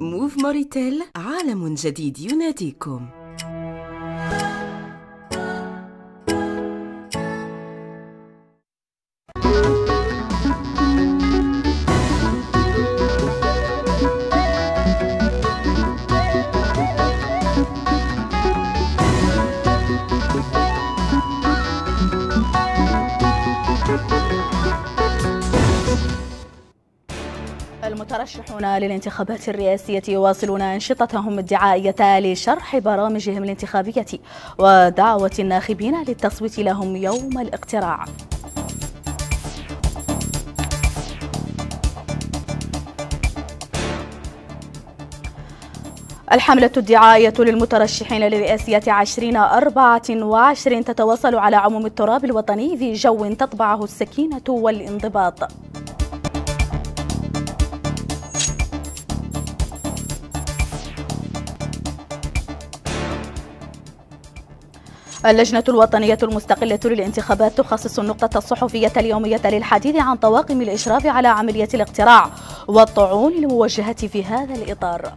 موف موريتيل عالم جديد يناديكم المرشحون للانتخابات الرئاسية يواصلون أنشطتهم الدعائية لشرح برامجهم الانتخابية ودعوة الناخبين للتصويت لهم يوم الاقتراع الحملة الدعائية للمترشحين للرئاسية 2024 تتواصل على عموم التراب الوطني في جو تطبعه السكينة والانضباط اللجنة الوطنية المستقلة للانتخابات تخصص النقطة الصحفية اليومية للحديث عن طواقم الإشراف على عملية الاقتراع والطعون الموجهة في هذا الإطار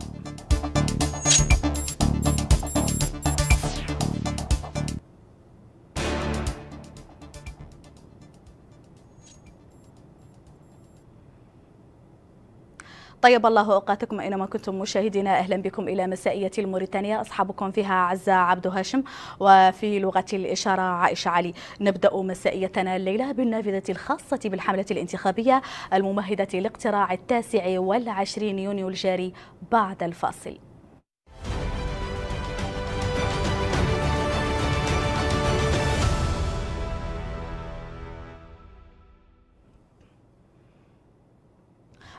طيب الله اوقاتكم اينما كنتم مشاهدينا اهلا بكم الى مسائيه الموريتانيا اصحابكم فيها عزه عبد هاشم وفي لغه الاشاره عائشه علي نبدا مسائيتنا الليله بالنافذه الخاصه بالحمله الانتخابيه الممهده لاقتراع التاسع والعشرين يونيو الجاري بعد الفاصل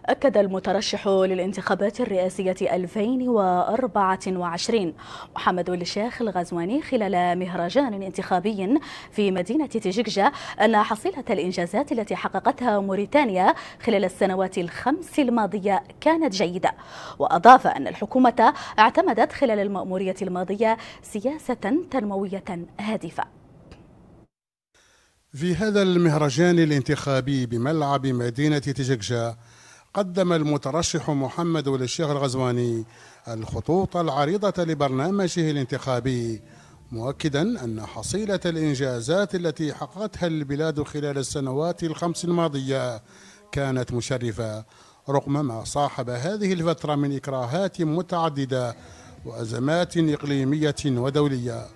أكد المترشح للانتخابات الرئاسية 2024 محمد الشيخ الغزواني خلال مهرجان انتخابي في مدينة تجيكجا أن حصيلة الإنجازات التي حققتها موريتانيا خلال السنوات الخمس الماضية كانت جيدة وأضاف أن الحكومة اعتمدت خلال المأمورية الماضية سياسة تنموية هادفة في هذا المهرجان الانتخابي بملعب مدينة تجكجا قدم المترشح محمد ولي الشيخ الغزواني الخطوط العريضة لبرنامجه الانتخابي مؤكدا أن حصيلة الإنجازات التي حققتها البلاد خلال السنوات الخمس الماضية كانت مشرفة رغم ما صاحب هذه الفترة من إكراهات متعددة وأزمات إقليمية ودولية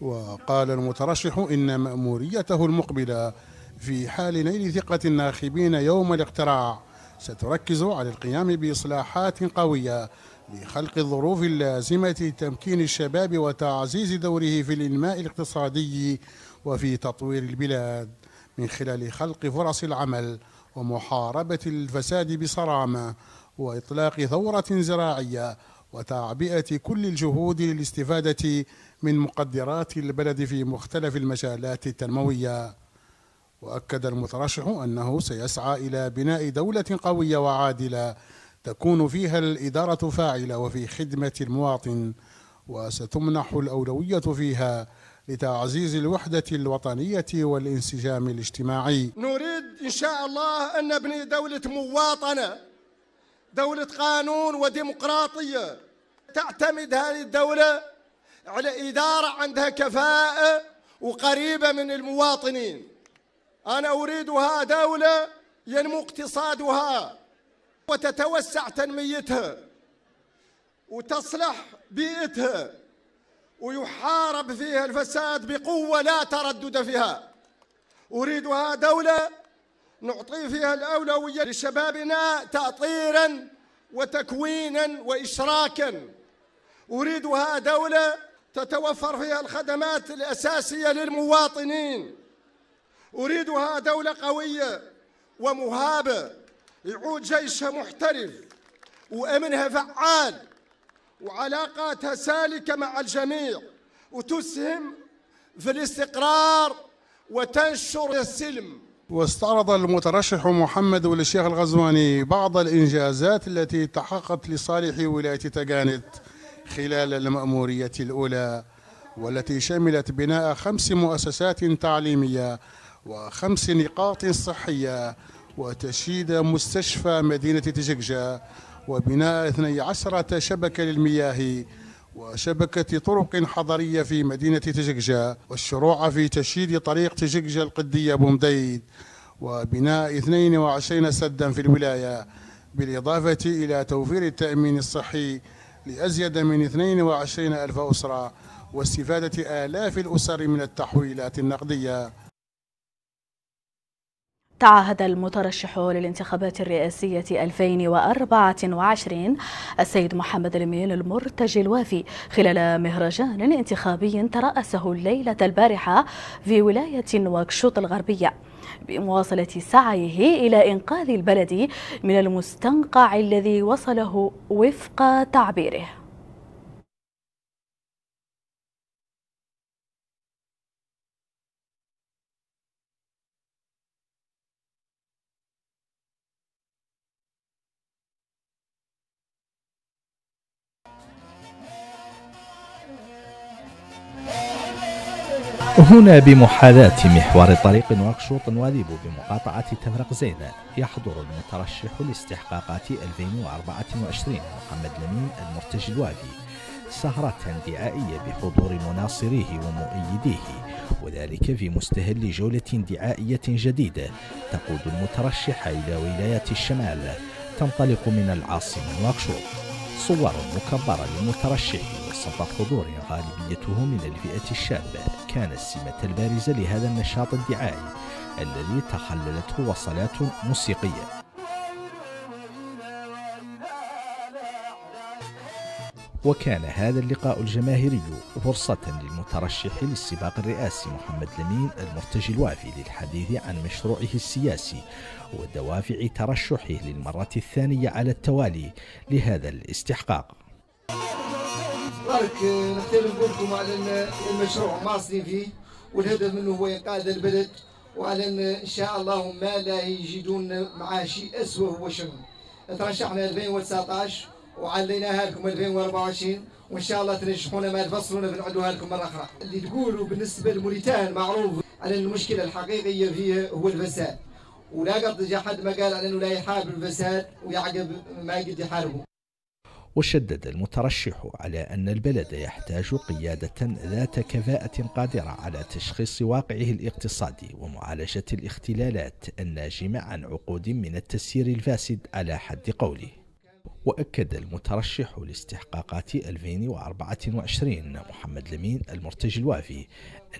وقال المترشح إن مأموريته المقبلة في حال نيل ثقة الناخبين يوم الاقتراع ستركز على القيام بإصلاحات قوية لخلق الظروف اللازمة لتمكين الشباب وتعزيز دوره في الإنماء الاقتصادي وفي تطوير البلاد من خلال خلق فرص العمل ومحاربة الفساد بصرامة وإطلاق ثورة زراعية وتعبئة كل الجهود للاستفادة من مقدرات البلد في مختلف المجالات التنموية واكد المترشح انه سيسعى الى بناء دوله قويه وعادله تكون فيها الاداره فاعله وفي خدمه المواطن وستمنح الاولويه فيها لتعزيز الوحده الوطنيه والانسجام الاجتماعي. نريد ان شاء الله ان نبني دوله مواطنه دوله قانون وديمقراطيه تعتمد هذه الدوله على اداره عندها كفاءه وقريبه من المواطنين. أنا أريدها دولة ينمو اقتصادها وتتوسع تنميتها وتصلح بيئتها ويحارب فيها الفساد بقوة لا تردد فيها أريدها دولة نعطي فيها الأولوية لشبابنا تأطيرا وتكوينا وإشراكا أريدها دولة تتوفر فيها الخدمات الأساسية للمواطنين أريدها دولة قوية ومهابة يعود جيشها محترف وأمنها فعال وعلاقاتها سالكة مع الجميع وتسهم في الاستقرار وتنشر السلم واستعرض المترشح محمد والشيخ الشيخ الغزواني بعض الإنجازات التي تحققت لصالح ولاية تجانت خلال المأمورية الأولى والتي شملت بناء خمس مؤسسات تعليمية وخمس نقاط صحية وتشييد مستشفى مدينة تججة وبناء 12 شبكة للمياه وشبكة طرق حضرية في مدينة تججة والشروع في تشييد طريق تججة القدية بومديد وبناء 22 سدا في الولاية بالإضافة إلى توفير التأمين الصحي لأزيد من 22 ألف أسرة واستفادة آلاف الأسر من التحويلات النقدية تعهد المترشح للانتخابات الرئاسية 2024 السيد محمد الأمين المرتجي الوافي خلال مهرجان انتخابي ترأسه الليلة البارحة في ولاية نواكشوط الغربية بمواصلة سعيه إلى إنقاذ البلد من المستنقع الذي وصله وفق تعبيره هنا بمحاذاة محور طريق نواكشوط وذيب بمقاطعة تمرق زيدان يحضر المترشح لاستحقاقات 2024 محمد لمين المرتجي الوافي سهرة دعائية بحضور مناصريه ومؤيديه وذلك في مستهل جولة دعائية جديدة تقود المترشح إلى ولاية الشمال تنطلق من العاصمة نواكشوط صور مكبرة للمترشحين تحصل حضور غالبيته من الفئة الشابة كان السمة البارزة لهذا النشاط الدعائي الذي تخللته وصلات موسيقية وكان هذا اللقاء الجماهيري فرصة للمترشح للسباق الرئاسي محمد لمين المرتجي الوافي للحديث عن مشروعه السياسي ودوافع ترشحه للمرة الثانية على التوالي لهذا الاستحقاق برك نحتاج نقول لكم على المشروع ماصلين فيه والهدف منه هو انقاذ البلد وعلى ان شاء الله ما لا يجدون معاه شيء اسوء هو شنو ترشحنا 2019 وعليناها لكم 2024 وان شاء الله تنجحونا ما تفصلونا بنعدوها لكم مره اخرى اللي تقولوا بالنسبه لموريتان معروف على المشكله الحقيقيه فيه هو الفساد ولا قد جا حد ما قال على انه لا يحارب الفساد ويعقب ما قد يحاربه وشدد المترشح على أن البلد يحتاج قيادة ذات كفاءة قادرة على تشخيص واقعه الاقتصادي ومعالجة الاختلالات الناجمة عن عقود من التسيير الفاسد على حد قوله وأكد المترشح لاستحقاقات 2024 محمد لمين المرتجي الوافي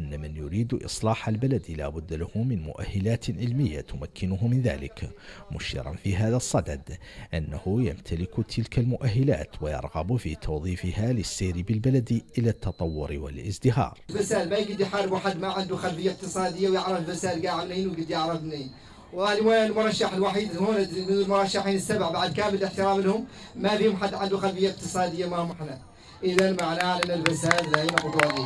أن من يريد إصلاح البلد لا بد له من مؤهلات علمية تمكنه من ذلك مشيرا في هذا الصدد أنه يمتلك تلك المؤهلات ويرغب في توظيفها للسير بالبلد إلى التطور والازدهار الفسال ما يقدر يحارب واحد ما عنده خلفية اقتصادية ويعرف الفسال قاعد منين وقد يعرف منين المرشح الوحيد هون من المرشحين السبع بعد كامل الاحترام لهم ما فيهم حد عنده خلفيه اقتصاديه ما هم احنا اذا معناه ان الفساد لا ينقض عليه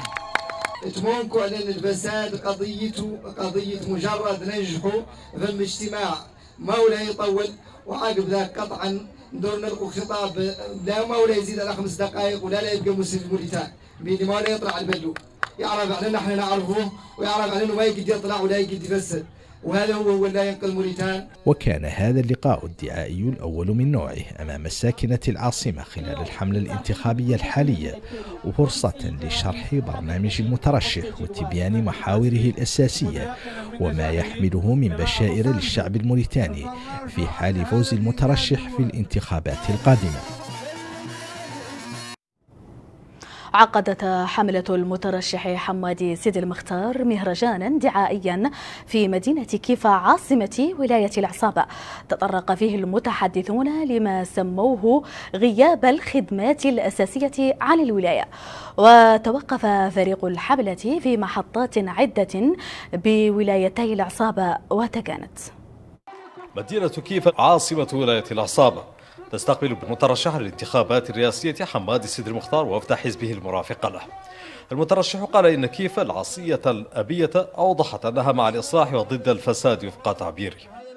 تمونكو على ان الفساد قضيته قضيه مجرد ننجحوا في المجتمع ما ولا يطول وعقب ذاك قطعا ندور نلقوا خطاب لا ما ولا يزيد على خمس دقائق ولا لا يبقى مسلم موريتان بيدي ما ولا يطلع البلو يعرف علينا احنا نعرفوه ويعرف علينا ما يقدر يطلع ولا يقدر يفسد وهذا هو ولاية موريتان وكان هذا اللقاء الدعائي الأول من نوعه أمام الساكنة العاصمة خلال الحملة الانتخابية الحالية وفرصة لشرح برنامج المترشح وتبيان محاوره الأساسية وما يحمله من بشائر للشعب الموريتاني في حال فوز المترشح في الانتخابات القادمة عقدت حملة المترشح حمادي سيد المختار مهرجانا دعائيا في مدينة كيفا عاصمة ولاية العصابة تطرق فيه المتحدثون لما سموه غياب الخدمات الأساسية عن الولاية وتوقف فريق الحملة في محطات عدة بولايتي العصابة وتكانت مدينة كيفا عاصمة ولاية العصابة تستقبل المترشح للانتخابات الرئاسية حماد السيد المختار وفد حزبه المرافق له المترشح قال إن كيف العصية الأبية أوضحت أنها مع الإصلاح وضد الفساد وفق تعبيره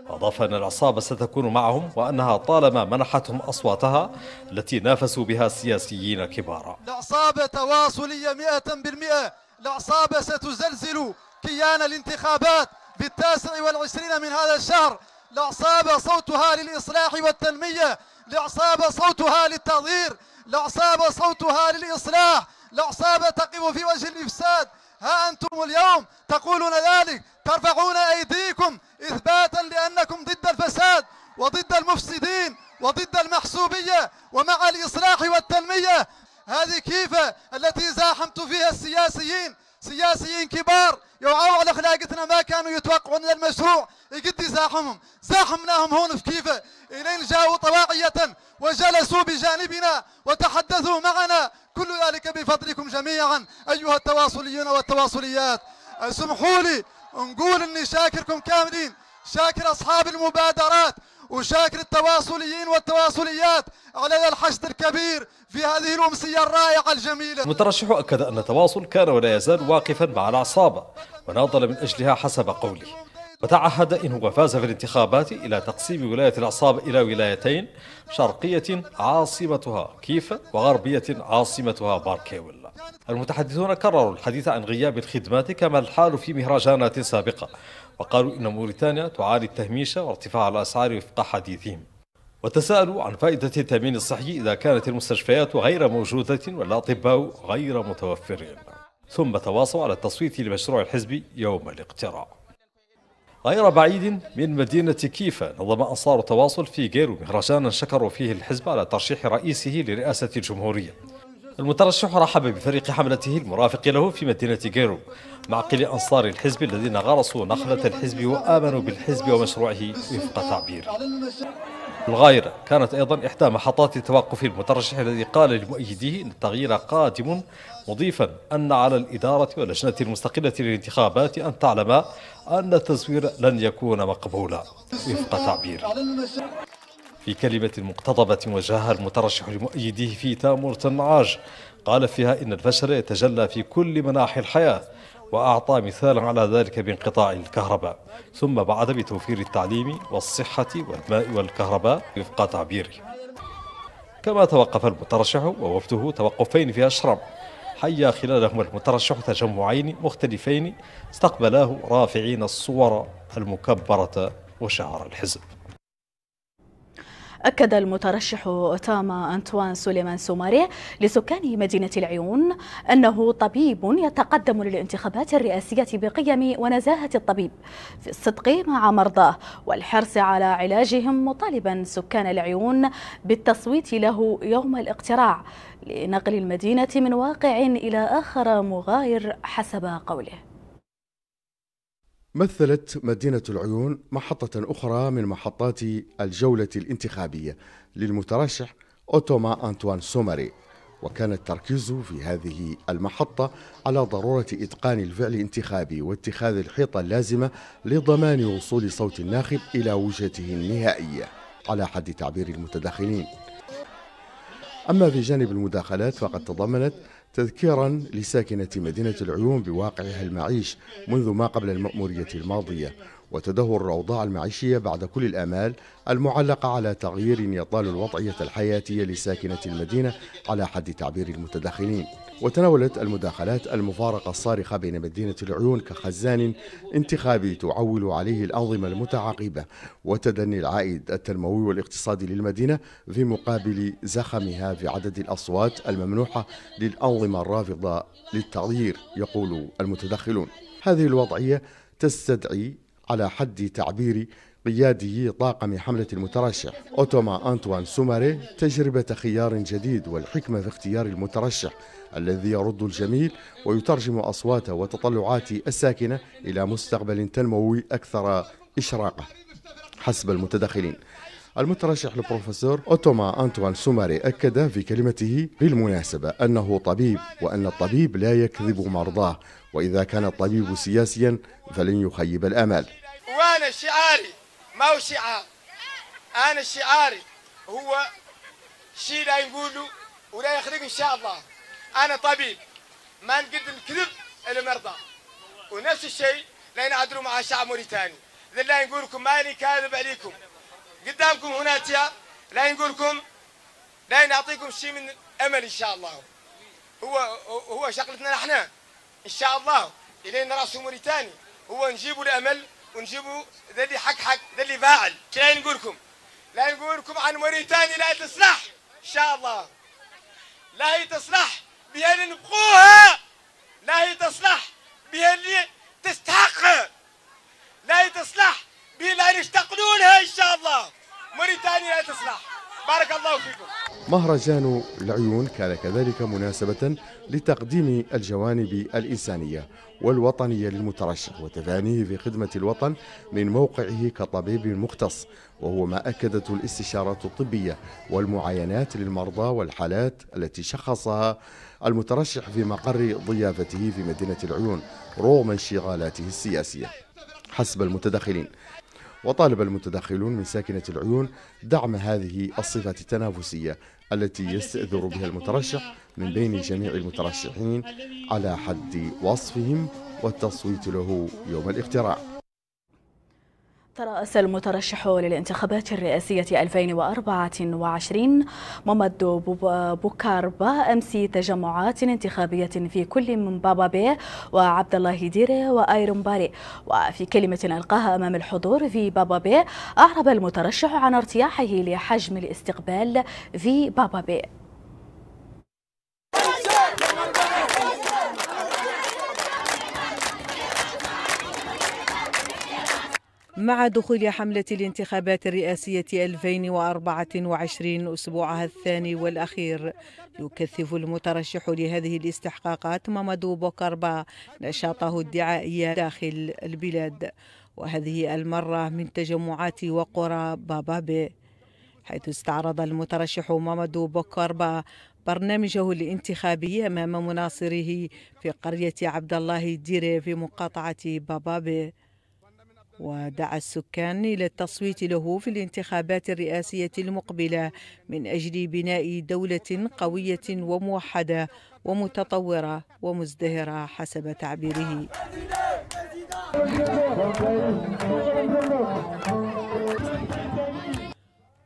أضاف أن العصابة ستكون معهم وأنها طالما منحتهم أصواتها التي نافسوا بها السياسيين كبارا العصابة تواصلية مئة بالمئة العصابة ستزلزل كيان الانتخابات بالتاسع والعشرين من هذا الشهر العصابة صوتها للإصلاح والتنمية لعصاب صوتها للتغيير لعصاب صوتها للإصلاح لعصاب تقف في وجه الإفساد ها أنتم اليوم تقولون ذلك ترفعون أيديكم إثباتا لأنكم ضد الفساد وضد المفسدين وضد المحسوبية ومع الإصلاح والتنمية هذه كيفة التي زاحمت فيها السياسيين سياسيين كبار يوعوا على خلاقتنا ما كانوا يتوقعون المشروع يقد يزاحمهم زاحمناهم هون في كيفه الين جاءوا طواعية وجلسوا بجانبنا وتحدثوا معنا كل ذلك بفضلكم جميعا ايها التواصليون والتواصليات اسمحوا لي نقول اني شاكركم كاملين شاكر اصحاب المبادرات وشاكر التواصليين والتواصليات على الحشد الكبير في هذه الأمسية الرائعة الجميلة المترشح أكد أن التواصل كان ولا يزال واقفا مع العصابة وناضل من أجلها حسب قوله وتعهد إن هو فاز في الانتخابات إلى تقسيم ولاية العصابة إلى ولايتين شرقية عاصمتها كيف وغربية عاصمتها باركيول المتحدثون كرروا الحديث عن غياب الخدمات كما الحال في مهرجانات سابقة وقالوا إن موريتانيا تعاني التهميش وارتفاع الأسعار وفق حديثهم وتساءلوا عن فائدة التأمين الصحي إذا كانت المستشفيات غير موجودة والأطباء غير متوفرين ثم تواصوا على التصويت لمشروع الحزب يوم الاقتراع غير بعيد من مدينة كيفا نظم أنصار التواصل في غيرو مهرجانا شكروا فيه الحزب على ترشيح رئيسه لرئاسة الجمهورية المترشح رحب بفريق حملته المرافق له في مدينة جيرو مع أنصار الحزب الذين غرسوا نخلة الحزب وآمنوا بالحزب ومشروعه وفق تعبير الغايرة كانت أيضا إحدى محطات توقف المترشح الذي قال لمؤيديه أن التغيير قادم مضيفا أن على الإدارة واللجنة المستقلة للانتخابات أن تعلم أن التزوير لن يكون مقبولا وفق تعبير في كلمة مقتضبة وجهها المترشح لمؤيديه في تامر تنعاج قال فيها إن الفشل يتجلى في كل مناحي الحياة وأعطى مثالا على ذلك بانقطاع الكهرباء ثم بعد بتوفير التعليم والصحة والماء والكهرباء وفق تعبيره كما توقف المترشح ووفده توقفين في أشرم حيا خلالهما المترشح تجمعين مختلفين استقبلاه رافعين الصور المكبرة وشعار الحزب أكد المترشح أوتاما أنطوان سليمان سوماري لسكان مدينة العيون أنه طبيب يتقدم للانتخابات الرئاسية بقيم ونزاهة الطبيب في الصدق مع مرضاه والحرص على علاجهم مطالبا سكان العيون بالتصويت له يوم الاقتراع لنقل المدينة من واقع إلى آخر مغاير حسب قوله مثلت مدينة العيون محطة أخرى من محطات الجولة الانتخابية للمترشح أوتوما أنطوان سومري وكان التركيز في هذه المحطة على ضرورة إتقان الفعل الانتخابي واتخاذ الحيطة اللازمة لضمان وصول صوت الناخب إلى وجهته النهائية على حد تعبير المتداخلين أما في جانب المداخلات فقد تضمنت تذكيرا لساكنة مدينة العيون بواقعها المعيش منذ ما قبل المأمورية الماضية وتدهور الأوضاع المعيشية بعد كل الآمال المعلقة على تغيير يطال الوضعية الحياتية لساكنة المدينة على حد تعبير المتداخلين وتناولت المداخلات المفارقة الصارخة بين مدينة العيون كخزان انتخابي تعول عليه الأنظمة المتعاقبة وتدني العائد التنموي والاقتصادي للمدينة في مقابل زخمها في عدد الأصوات الممنوحة للأنظمة الرافضة للتغيير يقول المتدخلون هذه الوضعية تستدعي على حد تعبيري قيادي طاقم حملة المترشح أوتوما أنتوان سوماري تجربة خيار جديد والحكمة في اختيار المترشح الذي يرد الجميل ويترجم أصواته وتطلعاته الساكنة إلى مستقبل تنموي أكثر إشراقة حسب المتدخلين المترشح البروفيسور أوتوما أنتوان سوماري أكد في كلمته بالمناسبة أنه طبيب وأن الطبيب لا يكذب مرضاه وإذا كان الطبيب سياسيا فلن يخيب الأمل وأنا شعاري ما هو شعار أنا شعاري هو شيء لا نقوله ولا يخرج إن شاء الله أنا طبيب ما نقدم كذب للمرضى ونفس الشيء لا ينعدلوا مع الشعب موريتاني لا نقول لكم ماني كاذب عليكم قدامكم هنا تيا لا نقول لكم لا نعطيكم شيء من الامل ان شاء الله هو هو شغلتنا نحن ان شاء الله الين راسه موريتاني هو نجيبوا الامل ونجيبوا ذا اللي حق حق ذا اللي فاعل نقول نقولكم لا نقولكم عن موريتانيا لا تصلح ان شاء الله لا هي تصلح بها نبقوها لا هي تصلح بها اللي تستحق لا هي تصلح بها اللي يشتقلوا لها ان شاء الله موريتانيا لا تصلح بارك الله فيكم مهرجان العيون كان كذلك مناسبة لتقديم الجوانب الإنسانية والوطنية للمترشح وتفانيه في خدمة الوطن من موقعه كطبيب مختص وهو ما أكدته الاستشارات الطبية والمعاينات للمرضى والحالات التي شخصها المترشح في مقر ضيافته في مدينة العيون رغم انشغالاته السياسية حسب المتدخلين وطالب المتدخلون من ساكنة العيون دعم هذه الصفات التنافسية التي يستأذر بها المترشح من بين جميع المترشحين على حد وصفهم والتصويت له يوم الاقتراع ترأس المترشح للانتخابات الرئاسية 2024 ممد بوكاربا أمس تجمعات انتخابية في كل من بابا بي وعبد الله ديري وآيرون باري وفي كلمة ألقاها أمام الحضور في بابا بي أعرب المترشح عن ارتياحه لحجم الاستقبال في بابا بي مع دخول حملة الانتخابات الرئاسية 2024 أسبوعها الثاني والأخير يكثف المترشح لهذه الاستحقاقات مامادو بوكاربا نشاطه الدعائي داخل البلاد وهذه المرة من تجمعات وقرى بابابي حيث استعرض المترشح مامادو بوكاربا برنامجه الانتخابي أمام مناصره في قرية عبد الله ديري في مقاطعة بابابي ودعا السكان إلى التصويت له في الانتخابات الرئاسية المقبلة من أجل بناء دولة قوية وموحدة ومتطورة ومزدهرة حسب تعبيره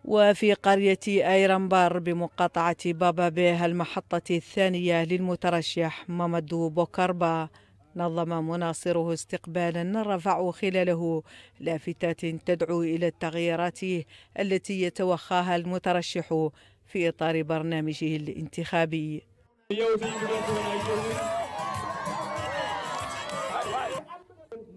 وفي قرية أيرنبار بمقاطعة بابا بيه المحطة الثانية للمترشح مامدو بوكربا نظم مناصره استقبالا رفعوا خلاله لافتات تدعو الى التغييرات التي يتوخاها المترشح في اطار برنامجه الانتخابي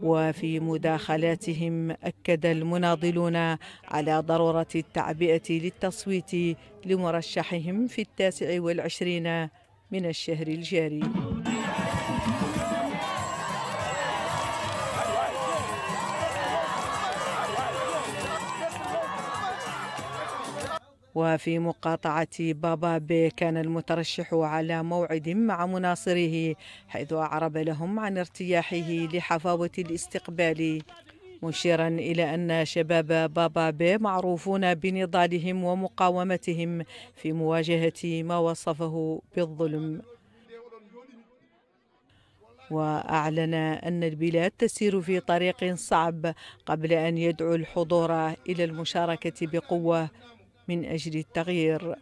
وفي مداخلاتهم أكد المناضلون على ضرورة التعبئة للتصويت لمرشحهم في التاسع والعشرين من الشهر الجاري وفي مقاطعة بابا بي كان المترشح على موعد مع مناصره حيث أعرب لهم عن ارتياحه لحفاوة الاستقبال مشيرا إلى أن شباب بابا بي معروفون بنضالهم ومقاومتهم في مواجهة ما وصفه بالظلم وأعلن أن البلاد تسير في طريق صعب قبل أن يدعو الحضور إلى المشاركة بقوة من أجل التغيير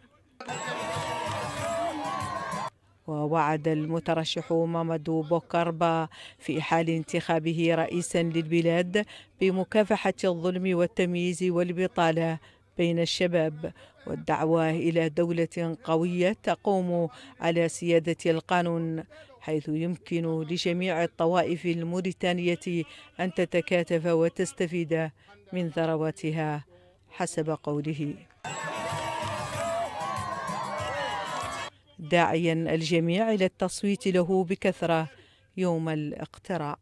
ووعد المترشح مامادو بوكاربا في حال انتخابه رئيسا للبلاد بمكافحة الظلم والتمييز والبطالة بين الشباب والدعوة إلى دولة قوية تقوم على سيادة القانون حيث يمكن لجميع الطوائف الموريتانية أن تتكاتف وتستفيد من ثرواتها حسب قوله داعيا الجميع إلى التصويت له بكثرة يوم الاقتراع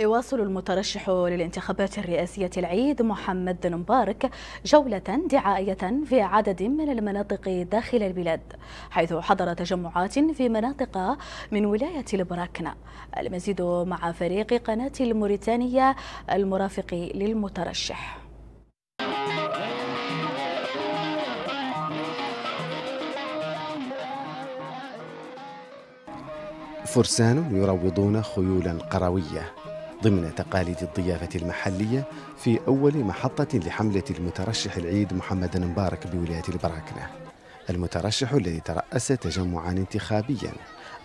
يواصل المترشح للانتخابات الرئاسية العيد محمد مبارك جولة دعائية في عدد من المناطق داخل البلاد حيث حضر تجمعات في مناطق من ولاية البراكنة المزيد مع فريق قناة الموريتانية المرافق للمترشح فرسان يروضون خيولا قرويه ضمن تقاليد الضيافة المحلية في أول محطة لحملة المترشح العيد محمد مبارك بولاية البراكنة المترشح الذي ترأس تجمعا انتخابيا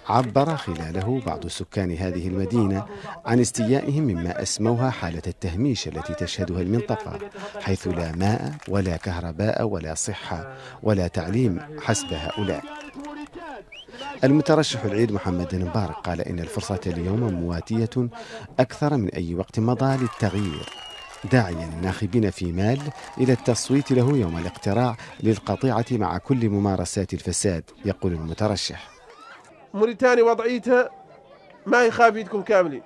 عبر خلاله بعض سكان هذه المدينة عن استيائهم مما أسموها حالة التهميش التي تشهدها المنطقة حيث لا ماء ولا كهرباء ولا صحة ولا تعليم حسب هؤلاء المترشح العيد محمد المبارك قال إن الفرصة اليوم مواتية أكثر من أي وقت مضى للتغيير داعيا الناخبين في مال إلى التصويت له يوم الاقتراع للقطيعة مع كل ممارسات الفساد يقول المترشح موريتانيا وضعيتها ما يخاف يدكم كاملين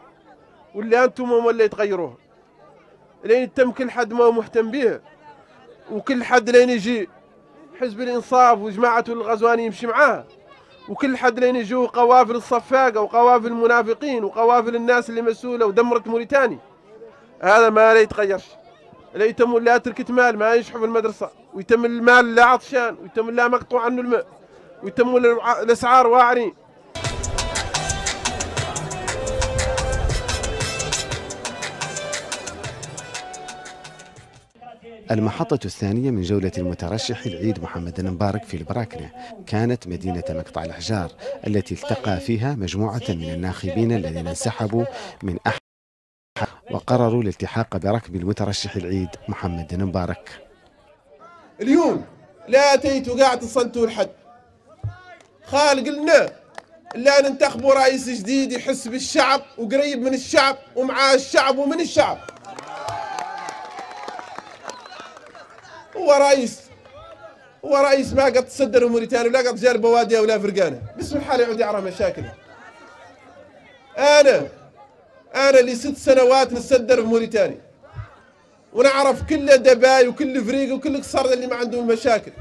ولا أنتم هم اللي تغيروها لين تم كل حد ما هو مهتم بها وكل حد لين يجي حزب الإنصاف وجماعته الغزواني يمشي معاه وكل حد لين يجوه قوافل الصفاقه وقوافل المنافقين وقوافل الناس اللي مسؤوله ودمرت موريتانيا هذا ما لا يتغيرش لا يتم لا تركة مال ما في المدرسة ويتم المال لا عطشان ويتم لا مقطوع عنه الماء ويتم الأسعار واعرين المحطة الثانية من جولة المترشح العيد محمد المبارك في البراكنة كانت مدينة مقطع الأحجار التي التقى فيها مجموعة من الناخبين الذين انسحبوا من أحد وقرروا الالتحاق بركب المترشح العيد محمد المبارك اليوم لا تيتوا قاعد تصنتوا الحد خالق لنا لا ننتخبوا رئيس جديد يحس بالشعب وقريب من الشعب ومعاه الشعب ومن الشعب هو رئيس هو رئيس ما قد تصدر موريتانيا ولا قد جرب بواديه ولا فرقانه باسم حالي يعود يعرى مشاكله انا انا لي ست سنوات نصدر في موريتانيا ونعرف كل دباي وكل فريق وكل قصر اللي ما عندهم مشاكل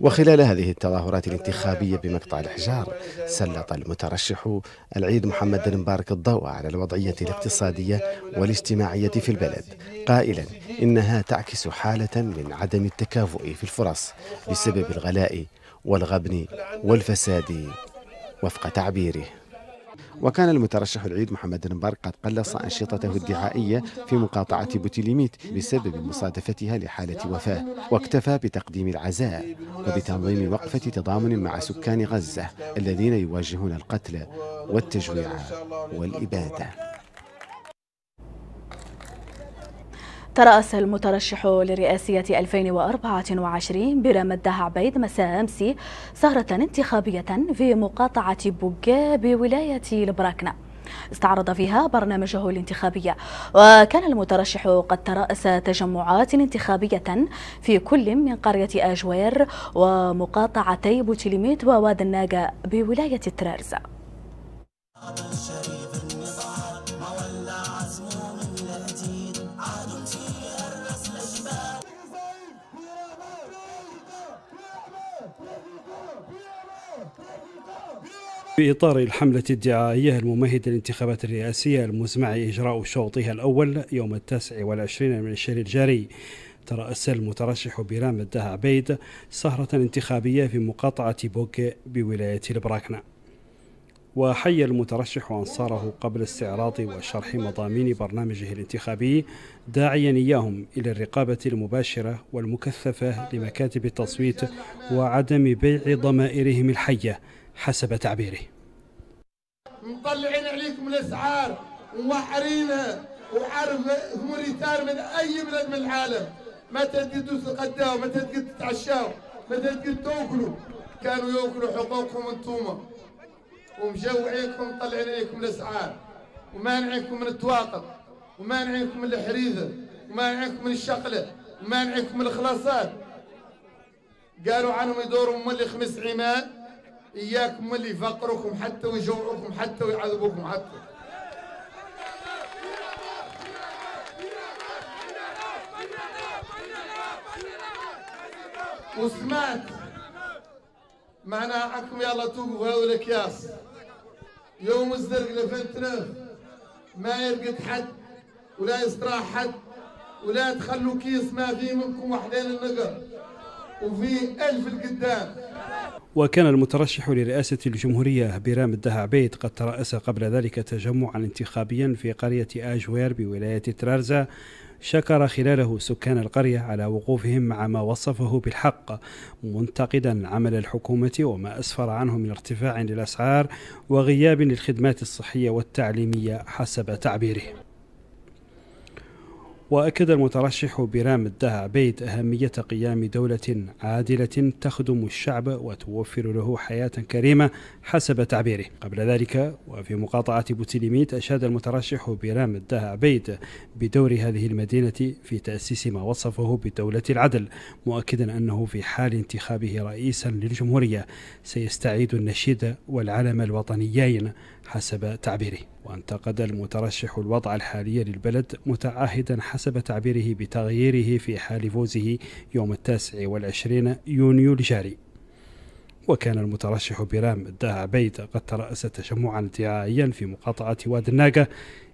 وخلال هذه التظاهرات الانتخابية بمقطع الحجار سلط المترشح العيد محمد المبارك الضوء على الوضعية الاقتصادية والاجتماعية في البلد قائلا إنها تعكس حالة من عدم التكافؤ في الفرص بسبب الغلاء والغبن والفساد وفق تعبيره وكان المترشح العيد محمد المبارك قد قلص أنشطته الدعائية في مقاطعة بوتيليميت بسبب مصادفتها لحالة وفاة واكتفى بتقديم العزاء وبتنظيم وقفة تضامن مع سكان غزة الذين يواجهون القتل والتجويع والإبادة ترأس المترشح لرئاسية 2024 برام عبيد مساء أمس سهرة انتخابية في مقاطعة بوكا بولاية البراكنة استعرض فيها برنامجه الانتخابي وكان المترشح قد ترأس تجمعات انتخابية في كل من قرية آجوير ومقاطعتي بوتليميت وواد الناقة بولاية الترارزة في إطار الحملة الدعائية الممهدة للانتخابات الرئاسية المزمع إجراء شوطها الأول يوم التاسع والعشرين من الشهر الجاري ترأس المترشح بيرام الدها عبيد سهرة انتخابية في مقاطعة بوك بولاية البراكنة وحي المترشح أنصاره قبل استعراض وشرح مضامين برنامجه الانتخابي داعيا إياهم إلى الرقابة المباشرة والمكثفة لمكاتب التصويت وعدم بيع ضمائرهم الحية حسب تعبيره مطلعين عليكم الاسعار وموحرينها وعارف موريتان من اي بلد من العالم ما تقدروا تتغداوا ما تقدروا تتعشوا ما تقدروا تاكلوا كانوا ياكلوا حقوقهم انتوما ومجوعينكم مطلعين عليكم الاسعار ومانعينكم من التواقف ومانعينكم من الحريزه ومانعينكم من الشقله ومانعينكم من الخلاصات قالوا عنهم يدوروا مولي خمس عماد إياكم اللي يفقركم حتى ويجوعكم حتى ويعذبوكم حتى وسمعت حكم يلا توقفوا هذول الاكياس يوم الزرق لفتنا ما يرقد حد ولا يستراح حد ولا تخلوا كيس ما في منكم وحدين النقر وفي ألف القدام وكان المترشح لرئاسة الجمهورية بيرام عبيد قد ترأس قبل ذلك تجمعا انتخابيا في قرية آجوير بولاية ترارزا شكر خلاله سكان القرية على وقوفهم مع ما وصفه بالحق منتقدا عمل الحكومة وما أسفر عنه من ارتفاع للأسعار وغياب للخدمات الصحية والتعليمية حسب تعبيره وأكد المترشح برام الدهع بيت أهمية قيام دولة عادلة تخدم الشعب وتوفر له حياة كريمة حسب تعبيره قبل ذلك وفي مقاطعة بوتيليميت أشاد المترشح برام الدهع بيت بدور هذه المدينة في تأسيس ما وصفه بدولة العدل مؤكدا أنه في حال انتخابه رئيسا للجمهورية سيستعيد النشيد والعلم الوطنيين حسب تعبيره وانتقد المترشح الوضع الحالي للبلد متعهدا حسب تعبيره بتغييره في حال فوزه يوم التاسع والعشرين يونيو الجاري وكان المترشح بيرام الداع عبيد قد ترأس تجمعا دعائيا في مقاطعة واد الناقة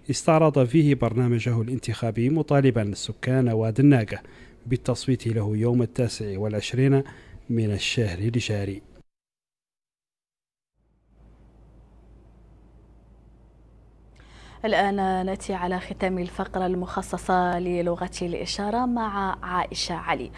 استعرض فيه برنامجه الانتخابي مطالبا سكان واد الناقة بالتصويت له يوم التاسع والعشرين من الشهر الجاري الآن نأتي على ختام الفقرة المخصصة للغة الإشارة مع عائشة علي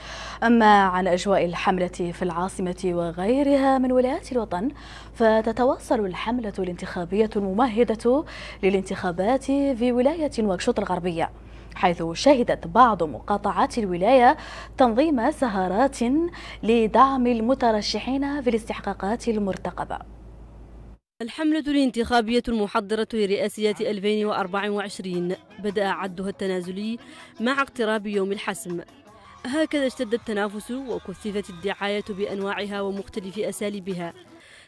أما عن أجواء الحملة في العاصمة وغيرها من ولايات الوطن فتتواصل الحملة الانتخابية الممهدة للانتخابات في ولاية وكشوط الغربية حيث شهدت بعض مقاطعات الولاية تنظيم سهرات لدعم المترشحين في الاستحقاقات المرتقبة الحملة الانتخابية المحضرة لرئاسية 2024 بدأ عدها التنازلي مع اقتراب يوم الحسم هكذا اشتد التنافس وكثفت الدعاية بأنواعها ومختلف أساليبها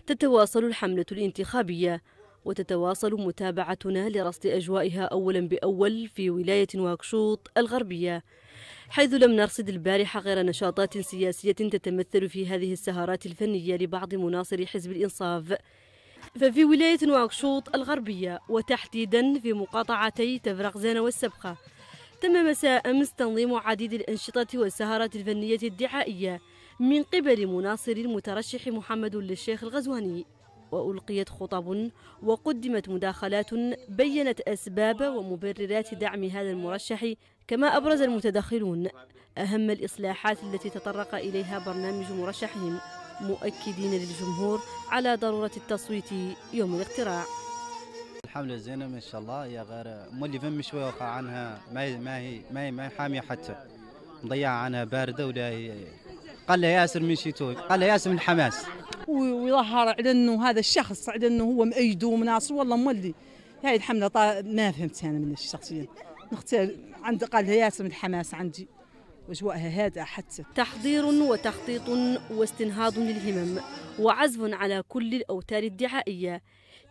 تتواصل الحملة الانتخابية وتتواصل متابعتنا لرصد أجوائها أولا بأول في ولاية واكشوط الغربية حيث لم نرصد البارحة غير نشاطات سياسية تتمثل في هذه السهرات الفنية لبعض مناصري حزب الإنصاف ففي ولاية نواكشوط الغربية وتحديدا في مقاطعتي تفرغزان والسبخة تم مساء أمس تنظيم عديد الأنشطة والسهرات الفنية الدعائية من قبل مناصر المترشح محمد للشيخ الغزواني وألقيت خطب وقدمت مداخلات بينت أسباب ومبررات دعم هذا المرشح كما أبرز المتدخلون أهم الإصلاحات التي تطرق إليها برنامج مرشحهم مؤكدين للجمهور على ضرورة التصويت يوم الاقتراع الحملة زينة ما شاء الله يا غير مولي فم شوية وقع عنها ما هي ما هي ما هي, ما هي حامية حتى مضيعة عنها باردة ولا هي قال لها ياسر من شيتو قال لها ياسر من الحماس ويظهر على انه هذا الشخص على انه هو مأيده ومناصر والله مولي هاي الحملة ما فهمت انا من الشخصية نختار عند قال لها ياسر من الحماس عندي وجوائها هذا حتى تحضير وتخطيط واستنهاض للهمم وعزف على كل الأوتار الدعائية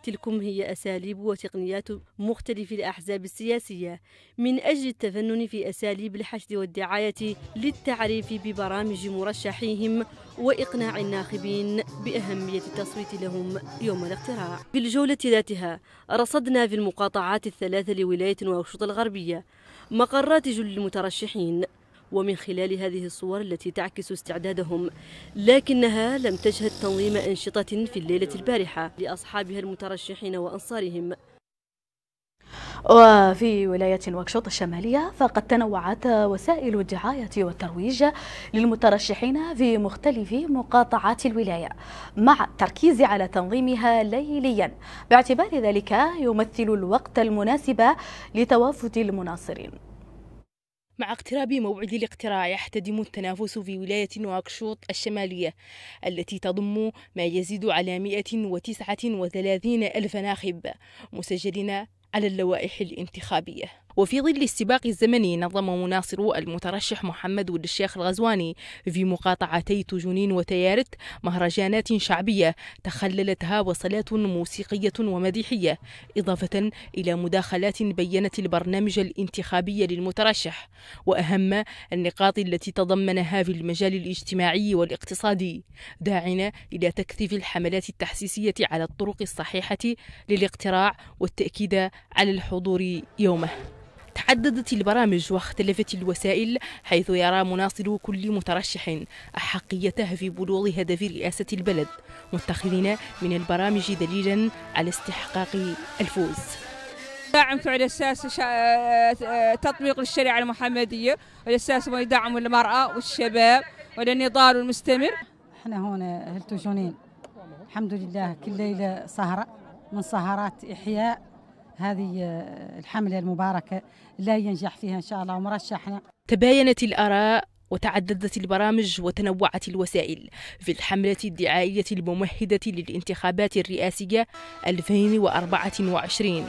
تلكم هي أساليب وتقنيات مختلف الأحزاب السياسية من أجل التفنن في أساليب الحشد والدعاية للتعريف ببرامج مرشحيهم وإقناع الناخبين بأهمية التصويت لهم يوم الاقتراع في الجولة ذاتها رصدنا في المقاطعات الثلاثة لولاية واوشوط الغربية مقرات جل المترشحين ومن خلال هذه الصور التي تعكس استعدادهم لكنها لم تشهد تنظيم أنشطة في الليلة البارحة لأصحابها المترشحين وأنصارهم وفي ولاية واكشوط الشمالية فقد تنوعت وسائل الدعاية والترويج للمترشحين في مختلف مقاطعات الولاية مع التركيز على تنظيمها ليليا باعتبار ذلك يمثل الوقت المناسب لتوافد المناصرين مع اقتراب موعد الاقتراع يحتدم التنافس في ولاية نواكشوط الشمالية التي تضم ما يزيد على 139 ألف ناخب مسجلين على اللوائح الانتخابية وفي ظل السباق الزمني نظم مناصرو المترشح محمد ود الشيخ الغزواني في مقاطعتي تجنين وتيارت مهرجانات شعبية تخللتها وصلات موسيقية ومديحية إضافة إلى مداخلات بينت البرنامج الانتخابي للمترشح وأهم النقاط التي تضمنها في المجال الاجتماعي والاقتصادي داعنا إلى تكثيف الحملات التحسيسية على الطرق الصحيحة للاقتراع والتأكيد على الحضور يومه تعددت البرامج واختلفت الوسائل حيث يرى مناصر كل مترشح أحقيته في بلوغ هدف رئاسة البلد متخذين من البرامج دليلا على استحقاق الفوز داعم فعل اساس آه، تطبيق للشريعه المحمديه والاساس هو يدعم المراه والشباب والنضال المستمر احنا هون هلتوجونين الحمد لله كل ليله سهره من سهرات احياء هذه آه، الحملة المباركة لا ينجح فيها إن شاء الله ومرشحنا تباينت الآراء وتعددت البرامج وتنوعت الوسائل في الحملة الدعائية الممهدة للانتخابات الرئاسية 2024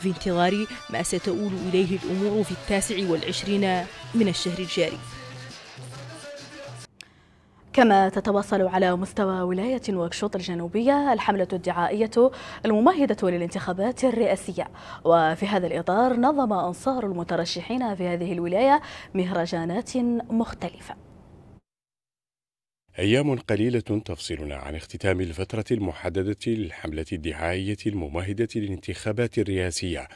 في انتظار ما ستؤول إليه الأمور في التاسع والعشرين من الشهر الجاري كما تتواصل على مستوى ولاية نواكشوط الجنوبية الحملة الدعائية الممهدة للانتخابات الرئاسية وفي هذا الإطار نظم أنصار المترشحين في هذه الولاية مهرجانات مختلفة أيام قليلة تفصلنا عن اختتام الفترة المحددة للحملة الدعائية الممهدة للانتخابات الرئاسية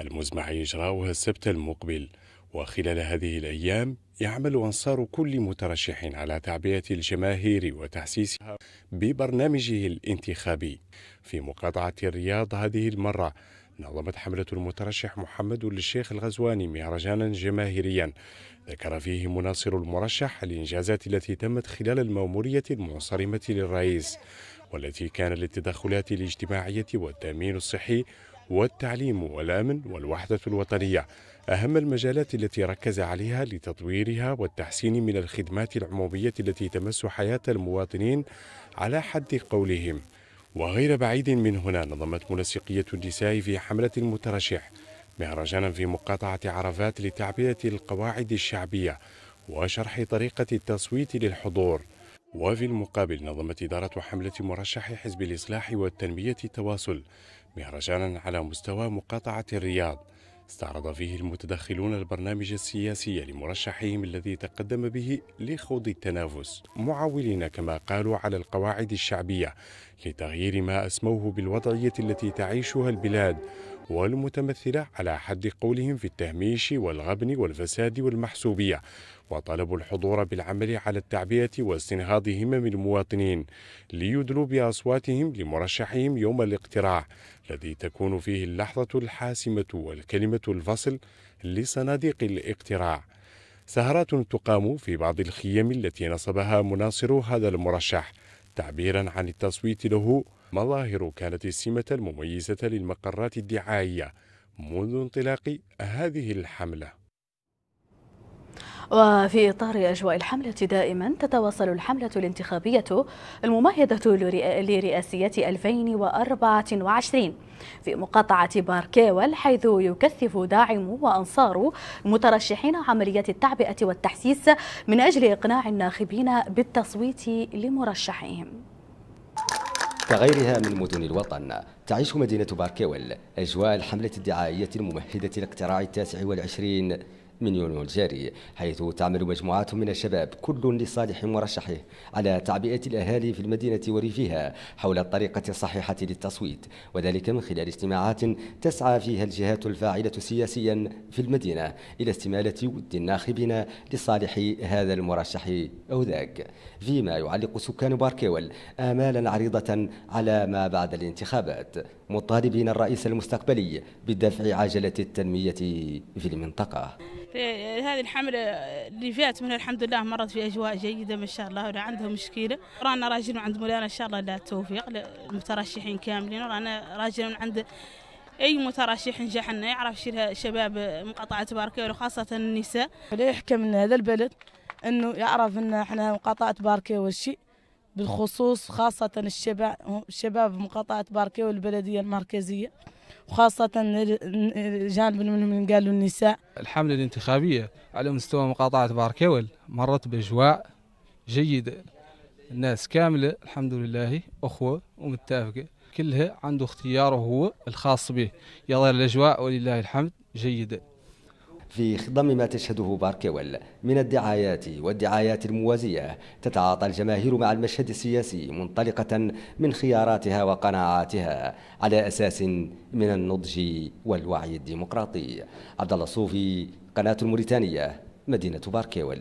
المزمع إجراؤها السبت المقبل وخلال هذه الأيام يعمل أنصار كل مترشح على تعبئة الجماهير وتحسيسها ببرنامجه الانتخابي في مقاطعة الرياض هذه المرة نظمت حملة المترشح محمد للشيخ الغزواني مهرجانا جماهيريا ذكر فيه مناصر المرشح الإنجازات التي تمت خلال المأمورية المنصرمة للرئيس والتي كان للتدخلات الاجتماعية والتأمين الصحي والتعليم والأمن والوحدة الوطنية أهم المجالات التي ركز عليها لتطويرها والتحسين من الخدمات العمومية التي تمس حياة المواطنين على حد قولهم وغير بعيد من هنا نظمت منسقية النساء في حملة المترشح مهرجانا في مقاطعة عرفات لتعبئة القواعد الشعبية وشرح طريقة التصويت للحضور وفي المقابل نظمت إدارة حملة مرشح حزب الإصلاح والتنمية التواصل مهرجانا على مستوى مقاطعة الرياض استعرض فيه المتدخلون البرنامج السياسي لمرشحهم الذي تقدم به لخوض التنافس معولين كما قالوا على القواعد الشعبية لتغيير ما أسموه بالوضعية التي تعيشها البلاد والمتمثلة على حد قولهم في التهميش والغبن والفساد والمحسوبية وطلبوا الحضور بالعمل على التعبئة واستنهاض همم المواطنين ليدلوا بأصواتهم لمرشحهم يوم الاقتراع الذي تكون فيه اللحظة الحاسمة والكلمة الفصل لصناديق الاقتراع سهرات تقام في بعض الخيم التي نصبها مناصر هذا المرشح تعبيرا عن التصويت له مظاهر كانت السمة المميزة للمقرات الدعائية منذ انطلاق هذه الحملة وفي إطار أجواء الحملة دائما تتواصل الحملة الانتخابية الممهدة لرئاسية 2024 في مقاطعة باركيول حيث يكثف داعمو وأنصار المترشحين عملية التعبئة والتحسيس من أجل إقناع الناخبين بالتصويت لمرشحهم كغيرها من مدن الوطن تعيش مدينة باركيول أجواء الحملة الدعائية الممهدة للاقتراع التاسع والعشرين من يونيو الجاري حيث تعمل مجموعات من الشباب كل لصالح مرشحه على تعبئة الأهالي في المدينة وريفها حول الطريقة الصحيحة للتصويت وذلك من خلال اجتماعات تسعى فيها الجهات الفاعلة سياسيا في المدينة إلى استمالة ود الناخبين لصالح هذا المرشح أو ذاك فيما يعلق سكان باركيول آمالا عريضة على ما بعد الانتخابات مطالبين الرئيس المستقبلي بدفع عجلة التنمية في المنطقة هذه الحملة اللي فات منها الحمد لله مرت في أجواء جيدة ما شاء الله ولا عندها مشكلة رانا راجلين عند مولانا إن شاء الله توفيق المترشحين كاملين ورانا راجلين عند اي مترشح نجح انه يعرف شيلها شباب مقاطعه باركي وخاصه النساء. اللي يحكم من هذا البلد انه يعرف ان احنا مقاطعه باركي والشيء بالخصوص خاصه الشباب شباب مقاطعه باركي والبلديه المركزيه. وخاصة جانب منهم قالوا النساء الحملة الانتخابية على مستوى مقاطعة باركيول مرت بأجواء جيدة الناس كاملة الحمد لله أخوة ومتافقة كلها عنده اختياره هو الخاص به يظهر الأجواء ولله الحمد جيدة في خضم ما تشهده باركيول من الدعايات والدعايات الموازية تتعاطى الجماهير مع المشهد السياسي منطلقة من خياراتها وقناعاتها على أساس من النضج والوعي الديمقراطي عبد الله صوفي قناة الموريتانية مدينة باركيول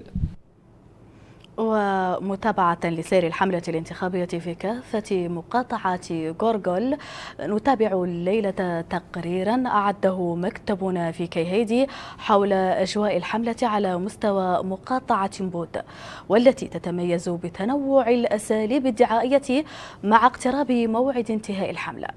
ومتابعة لسير الحملة الانتخابية في كافة مقاطعة غورغول نتابع الليلة تقريرا أعده مكتبنا في كيهيدي حول أجواء الحملة على مستوى مقاطعة مبود والتي تتميز بتنوع الأساليب الدعائية مع اقتراب موعد انتهاء الحملة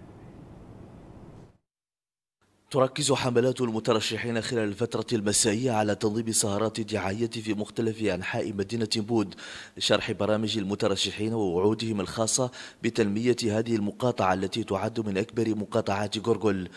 تركز حملات المترشحين خلال الفترة المسائية على تنظيم سهرات دعاية في مختلف أنحاء مدينة بود لشرح برامج المترشحين ووعودهم الخاصة بتنمية هذه المقاطعة التي تعد من أكبر مقاطعات غورغول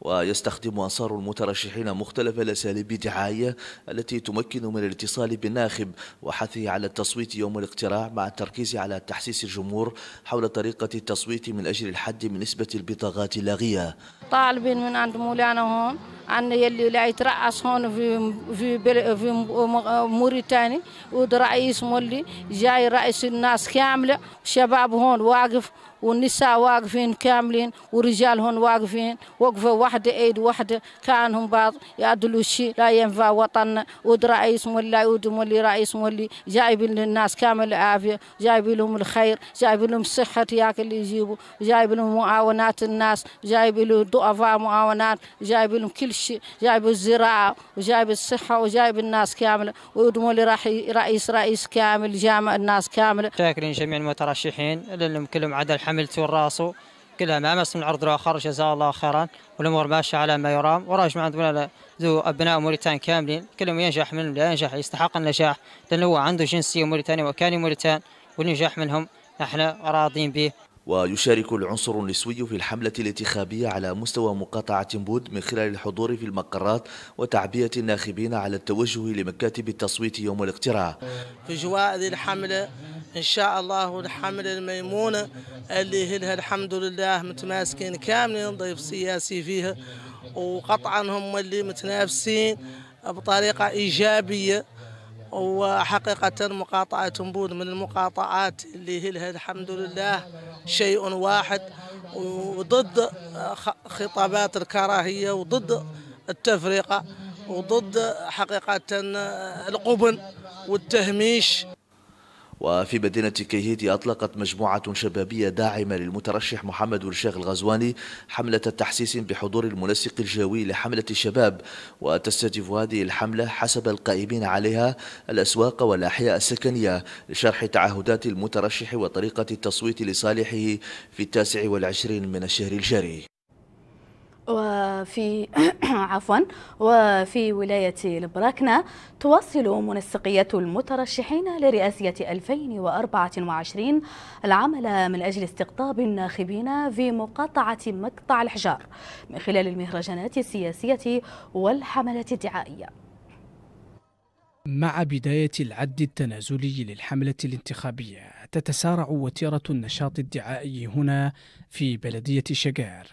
ويستخدم أنصار المترشحين مختلف الأساليب دعاية التي تمكن من الاتصال بالناخب وحثه على التصويت يوم الاقتراع مع التركيز على تحسيس الجمهور حول طريقة التصويت من أجل الحد من نسبة البطاقات اللاغية طالبين من عند مولانا هون عنا يلي لا يترأس هون في في في موريتاني ود رئيس مولي جاي رئيس الناس كاملة شباب هون واقف والنساء واقفين كاملين ورجال هون واقفين وقفة واحدة ايد واحدة كانهم بعض يعدلوا شيء لا ينفع وطننا ود رئيس مولي ود مولي رئيس مولي جايبين للناس كامل عافية جايبين لهم الخير جايبين لهم صحة ياكل اللي يجيبوا جايبين لهم معاونات الناس جايبين لهم ضعفاء معاونات جايبين لهم كل شيء الشيء جايب الزراعة وجايب الصحة وجايب الناس كاملة ويدموا لي رئيس رئيس كامل جامع الناس كاملة شاكرين جميع المترشحين لأنهم كلهم عدا حملت وراسه كلها ما مس من العرض الآخر جزاه الله خيرا والأمور ماشية على ما يرام وراجع عندنا ذو أبناء موريتان كاملين كلهم ينجح منهم لا ينجح يستحق النجاح لأنه هو عنده جنسية موريتانية وكان موريتان والنجاح منهم نحن راضين به ويشارك العنصر النسوي في الحملة الانتخابية على مستوى مقاطعة بود من خلال الحضور في المقرات وتعبية الناخبين على التوجه لمكاتب التصويت يوم الاقتراع في جواء هذه الحملة إن شاء الله الحملة الميمونة اللي هلها الحمد لله متماسكين كاملين ضيف سياسي فيها وقطعا هم اللي متنافسين بطريقة إيجابية وحقيقة مقاطعة تنبود من المقاطعات اللي هي الحمد لله شيء واحد وضد خطابات الكراهية وضد التفرقة وضد حقيقة القبن والتهميش وفي مدينة كيهيدي أطلقت مجموعة شبابية داعمة للمترشح محمد الشيخ الغزواني حملة تحسيس بحضور المنسق الجوي لحملة الشباب وتستهدف هذه الحملة حسب القائمين عليها الأسواق والأحياء السكنية لشرح تعهدات المترشح وطريقة التصويت لصالحه في التاسع والعشرين من الشهر الجاري وفي عفوا وفي ولاية البراكنة تواصل منسقية المترشحين لرئاسية 2024 العمل من أجل استقطاب الناخبين في مقاطعة مقطع الحجار من خلال المهرجانات السياسية والحملات الدعائية مع بداية العد التنازلي للحملة الانتخابية تتسارع وتيرة النشاط الدعائي هنا في بلدية شجار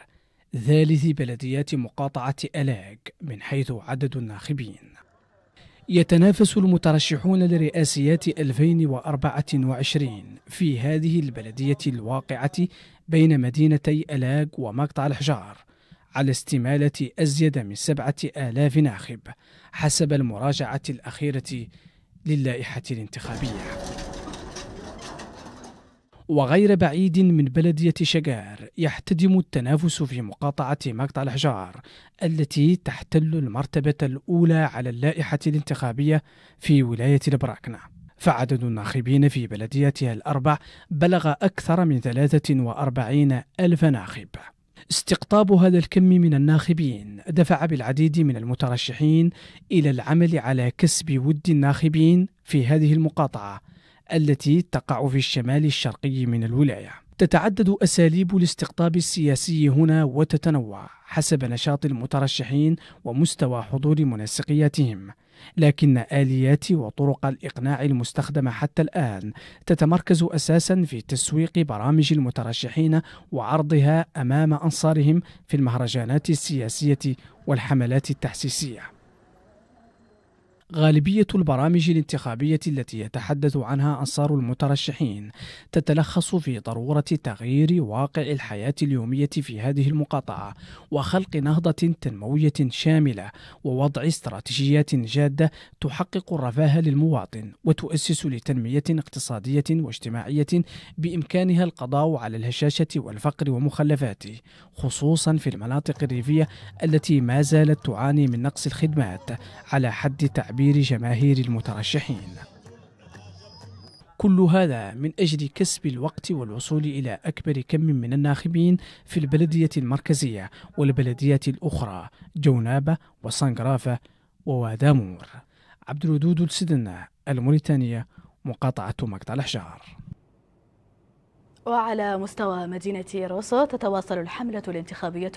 ثالث بلديات مقاطعة ألاج من حيث عدد الناخبين يتنافس المترشحون لرئاسيات 2024 في هذه البلدية الواقعة بين مدينتي ألاج ومقطع الحجار على استمالة أزيد من سبعة آلاف ناخب حسب المراجعة الأخيرة للائحة الانتخابية وغير بعيد من بلدية شجار يحتدم التنافس في مقاطعة مقطع الأحجار التي تحتل المرتبة الأولى على اللائحة الانتخابية في ولاية البراكنة فعدد الناخبين في بلديتها الأربع بلغ أكثر من 43 ألف ناخب استقطاب هذا الكم من الناخبين دفع بالعديد من المترشحين إلى العمل على كسب ود الناخبين في هذه المقاطعة التي تقع في الشمال الشرقي من الولايه. تتعدد اساليب الاستقطاب السياسي هنا وتتنوع حسب نشاط المترشحين ومستوى حضور منسقياتهم. لكن آليات وطرق الإقناع المستخدمة حتى الآن تتمركز أساسا في تسويق برامج المترشحين وعرضها أمام أنصارهم في المهرجانات السياسية والحملات التحسيسية. غالبية البرامج الانتخابية التي يتحدث عنها أنصار المترشحين تتلخص في ضرورة تغيير واقع الحياة اليومية في هذه المقاطعة وخلق نهضة تنموية شاملة ووضع استراتيجيات جادة تحقق الرفاه للمواطن وتؤسس لتنمية اقتصادية واجتماعية بإمكانها القضاء على الهشاشة والفقر ومخلفاته خصوصا في المناطق الريفية التي ما زالت تعاني من نقص الخدمات على حد تعبير تعبير جماهير المترشحين كل هذا من أجل كسب الوقت والوصول إلى أكبر كم من الناخبين في البلدية المركزية والبلديات الأخرى جونابة وسانغرافة ووادامور عبد الودود السدنة الموريتانية مقاطعة مقطع الأحجار وعلى مستوى مدينة روسو تتواصل الحملة الانتخابية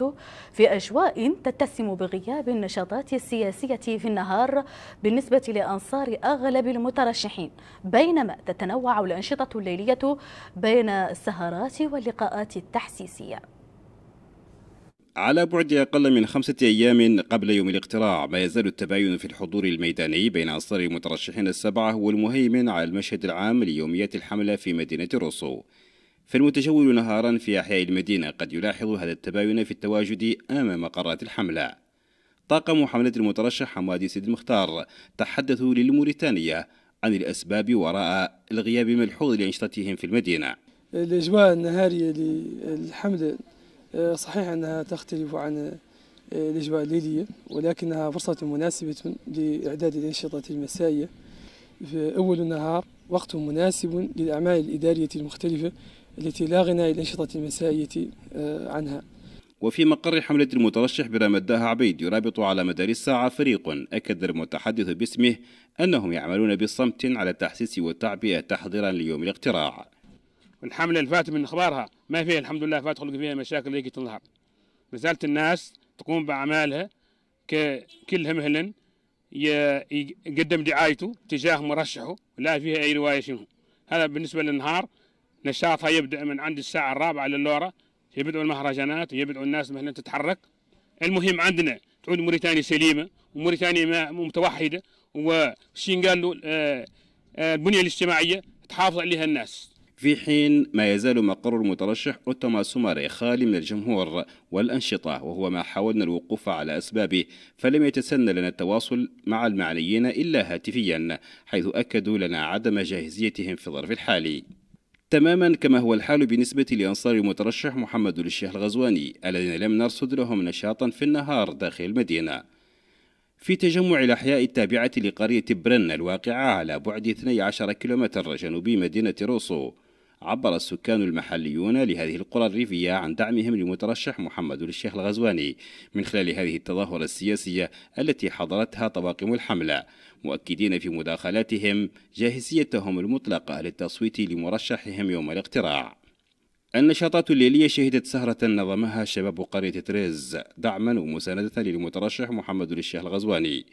في أجواء تتسم بغياب النشاطات السياسية في النهار بالنسبة لأنصار أغلب المترشحين بينما تتنوع الأنشطة الليلية بين السهرات واللقاءات التحسيسية على بعد أقل من خمسة أيام قبل يوم الاقتراع ما يزال التباين في الحضور الميداني بين أنصار المترشحين السبعة والمهيمن على المشهد العام ليوميات الحملة في مدينة روسو فالمتجول نهارا في أحياء المدينة قد يلاحظ هذا التباين في التواجد أمام مقرات الحملة طاقم حملة المترشح حمادي سيد المختار تحدثوا للموريتانية عن الأسباب وراء الغياب ملحوظ لأنشطتهم في المدينة الأجواء النهارية للحملة آه، صحيح أنها تختلف عن آه، الأجواء الليلية ولكنها فرصة مناسبة لإعداد الأنشطة المسائية في أول النهار وقت مناسب للأعمال الإدارية المختلفة التي لا غنى لأنشطة المسائية آه، عنها وفي مقر حملة المترشح برام داها عبيد يرابط على مدار الساعة فريق أكد المتحدث باسمه أنهم يعملون بصمت على التحسيس والتعبئة تحضيرا ليوم الاقتراع الحملة الفات من أخبارها ما فيها الحمد لله فات خلق فيها مشاكل اللي تظهر ما زالت الناس تقوم بأعمالها ككل مهلا يقدم دعايته تجاه مرشحه لا فيها أي رواية شنو هذا بالنسبة للنهار نشاطها يبدأ من عند الساعة الرابعة للورا يبدأوا المهرجانات ويبدأوا الناس مثلا تتحرك المهم عندنا تعود موريتانيا سليمة وموريتانيا متوحدة وشين قالوا آه، آه، البنية الاجتماعية تحافظ عليها الناس في حين ما يزال مقر المترشح اوتوما سوماري خالي من الجمهور والأنشطة وهو ما حاولنا الوقوف على أسبابه فلم يتسنى لنا التواصل مع المعنيين إلا هاتفيا حيث أكدوا لنا عدم جاهزيتهم في الظرف الحالي تماما كما هو الحال بالنسبة لأنصار المترشح محمد الشيخ الغزواني الذين لم نرصد لهم نشاطا في النهار داخل المدينة في تجمع الأحياء التابعة لقرية برن الواقعة على بعد 12 كيلومتر جنوبي مدينة روسو عبر السكان المحليون لهذه القرى الريفية عن دعمهم لمترشح محمد الشيخ الغزواني من خلال هذه التظاهرة السياسية التي حضرتها طواقم الحملة مؤكدين في مداخلاتهم جاهزيتهم المطلقة للتصويت لمرشحهم يوم الاقتراع النشاطات الليلية شهدت سهرة نظمها شباب قرية تريز دعما ومساندة للمترشح محمد الشيخ الغزواني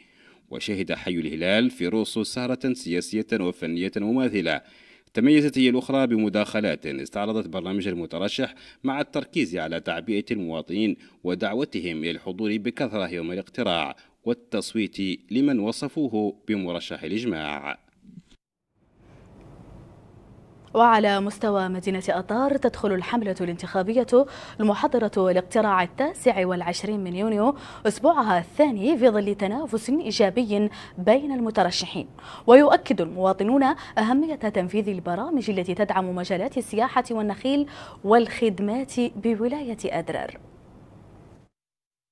وشهد حي الهلال في روسو سهرة سياسية وفنية مماثلة تميزت هي الأخرى بمداخلات استعرضت برنامج المترشح مع التركيز على تعبئة المواطنين ودعوتهم إلى الحضور بكثرة يوم الاقتراع والتصويت لمن وصفوه بمرشح الإجماع وعلى مستوى مدينة أطار تدخل الحملة الانتخابية المحضرة الاقتراع التاسع والعشرين من يونيو أسبوعها الثاني في ظل تنافس إيجابي بين المترشحين ويؤكد المواطنون أهمية تنفيذ البرامج التي تدعم مجالات السياحة والنخيل والخدمات بولاية أدرار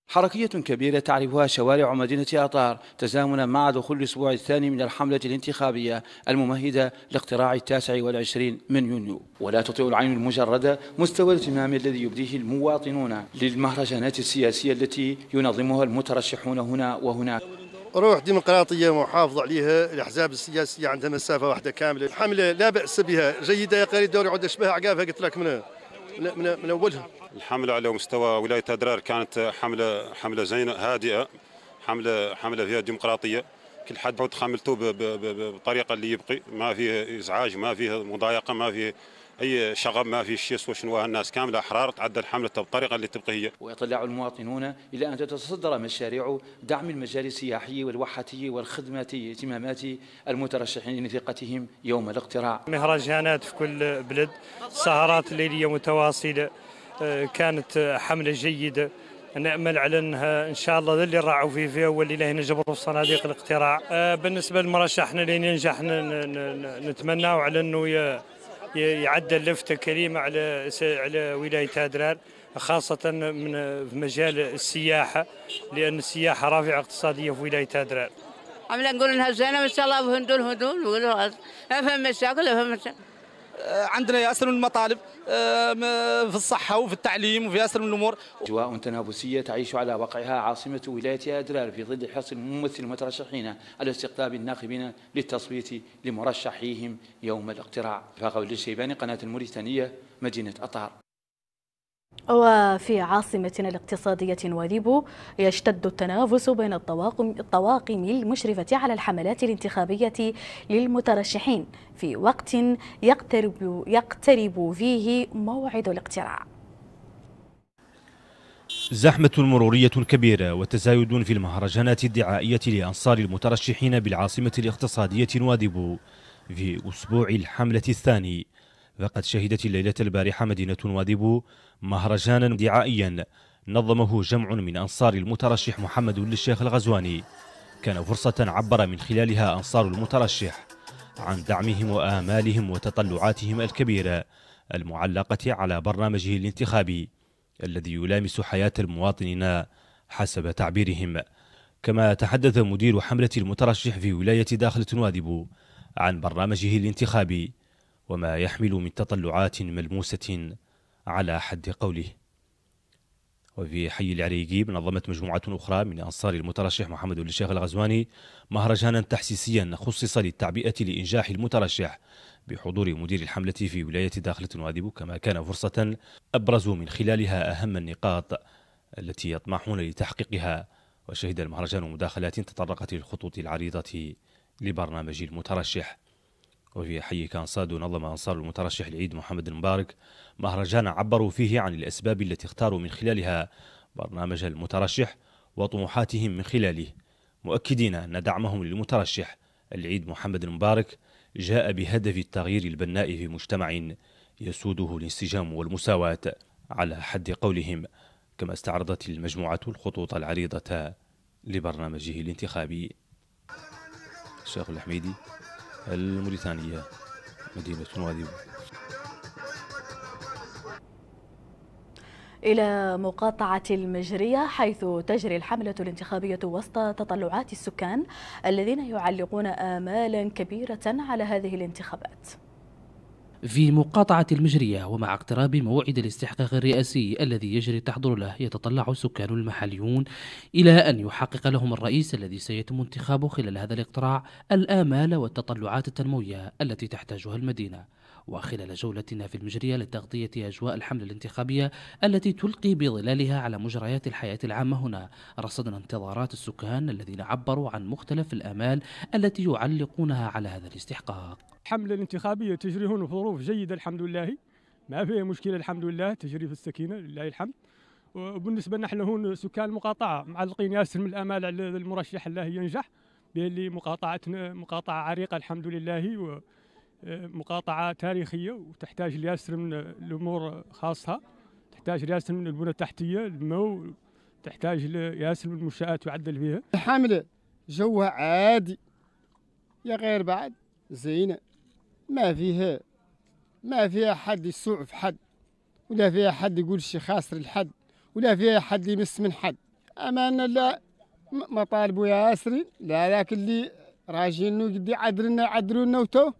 حركية كبيرة تعرفها شوارع مدينة أطار تزامنا مع دخول الأسبوع الثاني من الحملة الانتخابية الممهدة لاقتراع التاسع والعشرين من يونيو ولا تطيع العين المجردة مستوى الاهتمام الذي يبديه المواطنون للمهرجانات السياسية التي ينظمها المترشحون هنا وهناك روح ديمقراطية محافظة عليها الأحزاب السياسية عندها مسافة واحدة كاملة الحملة لا بأس بها جيدة يا قريب دوري عود أشبه عقافها قلت لك منها من, من اولها الحمله على مستوى ولايه ادرار كانت حمله حمله زينه هادئه حمله حمله فيها ديمقراطيه كل حد حط حملته بطريقه اللي يبقي ما فيه ازعاج ما فيه مضايقه ما فيه اي شغب ما في شيء وشنوها الناس كامله احرار تعدل الحمله بالطريقه اللي تبقى هي. ويطلع المواطنون الى ان تتصدر مشاريع دعم المجال السياحي والوحاتي والخدماتي اهتمامات المترشحين لثقتهم يوم الاقتراع. مهرجانات في كل بلد، سهرات ليليه متواصله آه، كانت حمله جيده. نامل على انها ان شاء الله اللي راعوا فيه فيها واللي له نجبروا في صناديق الاقتراع آه، بالنسبه لمرشحنا اللي ينجح نتمناه على انه يعدل لفته كريمه على على ولايه هادرار خاصه من في مجال السياحه لان السياحه رافعه اقتصاديه في ولايه هادرار عملا نقول انها زينه ما شاء الله بهندول هندول نقول افهم مشاكل افهم مشاكل آه، عندنا ياسر من المطالب في الصحه وفي التعليم وفي أسر من الامور. اجواء تنافسيه تعيش على وقعها عاصمه ولايه ادرار في ظل حرص الممثل المترشحين على استقطاب الناخبين للتصويت لمرشحيهم يوم الاقتراع. فاقول للشيباني قناه الموريتانيه مدينه اطار. وفي عاصمتنا الاقتصادية نواليبو يشتد التنافس بين الطواقم, الطواقم المشرفة على الحملات الانتخابية للمترشحين في وقت يقترب, يقترب فيه موعد الاقتراع زحمة مرورية كبيرة وتزايد في المهرجانات الدعائية لأنصار المترشحين بالعاصمة الاقتصادية نواديبو في أسبوع الحملة الثاني فقد شهدت الليلة البارحة مدينة نواديبو مهرجانا دعائيا نظمه جمع من أنصار المترشح محمد للشيخ الغزواني كان فرصة عبر من خلالها أنصار المترشح عن دعمهم وآمالهم وتطلعاتهم الكبيرة المعلقة على برنامجه الانتخابي الذي يلامس حياة المواطنين حسب تعبيرهم كما تحدث مدير حملة المترشح في ولاية داخل وادبو عن برنامجه الانتخابي وما يحمل من تطلعات ملموسة على حد قوله وفي حي العريقي نظمت مجموعة أخرى من أنصار المترشح محمد الشيخ الغزواني مهرجانا تحسيسيا خصص للتعبئة لإنجاح المترشح بحضور مدير الحملة في ولاية داخلة وادب كما كان فرصة أبرزوا من خلالها أهم النقاط التي يطمحون لتحقيقها وشهد المهرجان مداخلات تطرقت للخطوط العريضة لبرنامج المترشح وفي حي صاد ونظم أنصار المترشح العيد محمد المبارك مهرجان عبروا فيه عن الأسباب التي اختاروا من خلالها برنامج المترشح وطموحاتهم من خلاله مؤكدين أن دعمهم للمترشح العيد محمد المبارك جاء بهدف التغيير البناء في مجتمع يسوده الانسجام والمساواة على حد قولهم كما استعرضت المجموعة الخطوط العريضة لبرنامجه الانتخابي الشيخ الحميدي الموريتانية مدينة وادي إلى مقاطعة المجرية حيث تجري الحملة الانتخابية وسط تطلعات السكان الذين يعلقون آمالا كبيرة على هذه الانتخابات في مقاطعة المجرية ومع اقتراب موعد الاستحقاق الرئاسي الذي يجري التحضر له يتطلع السكان المحليون إلى أن يحقق لهم الرئيس الذي سيتم انتخابه خلال هذا الاقتراع الآمال والتطلعات التنموية التي تحتاجها المدينة وخلال جولتنا في المجرية لتغطية أجواء الحملة الانتخابية التي تلقي بظلالها على مجريات الحياة العامة هنا رصدنا انتظارات السكان الذين عبروا عن مختلف الآمال التي يعلقونها على هذا الاستحقاق الحملة الانتخابية تجري هنا في ظروف جيدة الحمد لله ما فيها مشكلة الحمد لله تجري في السكينة لله الحمد وبالنسبة نحن هون سكان المقاطعة معلقين ياسر من الآمال على المرشح الله ينجح بأن مقاطعتنا مقاطعة عريقة الحمد لله ومقاطعة تاريخية وتحتاج لياسر من الأمور خاصها تحتاج لياسر من البنى التحتية المو تحتاج لياسر من المنشآت يعدل فيها الحملة جوها عادي يا غير بعد زينه ما فيها ما فيها حد يسوع في حد ولا فيها حد يقول شي خاسر لحد ولا فيها حد يمس من حد اما انا لا يا ياسرين لا لكن اللي راجين قد عدلنا عدلونا وتو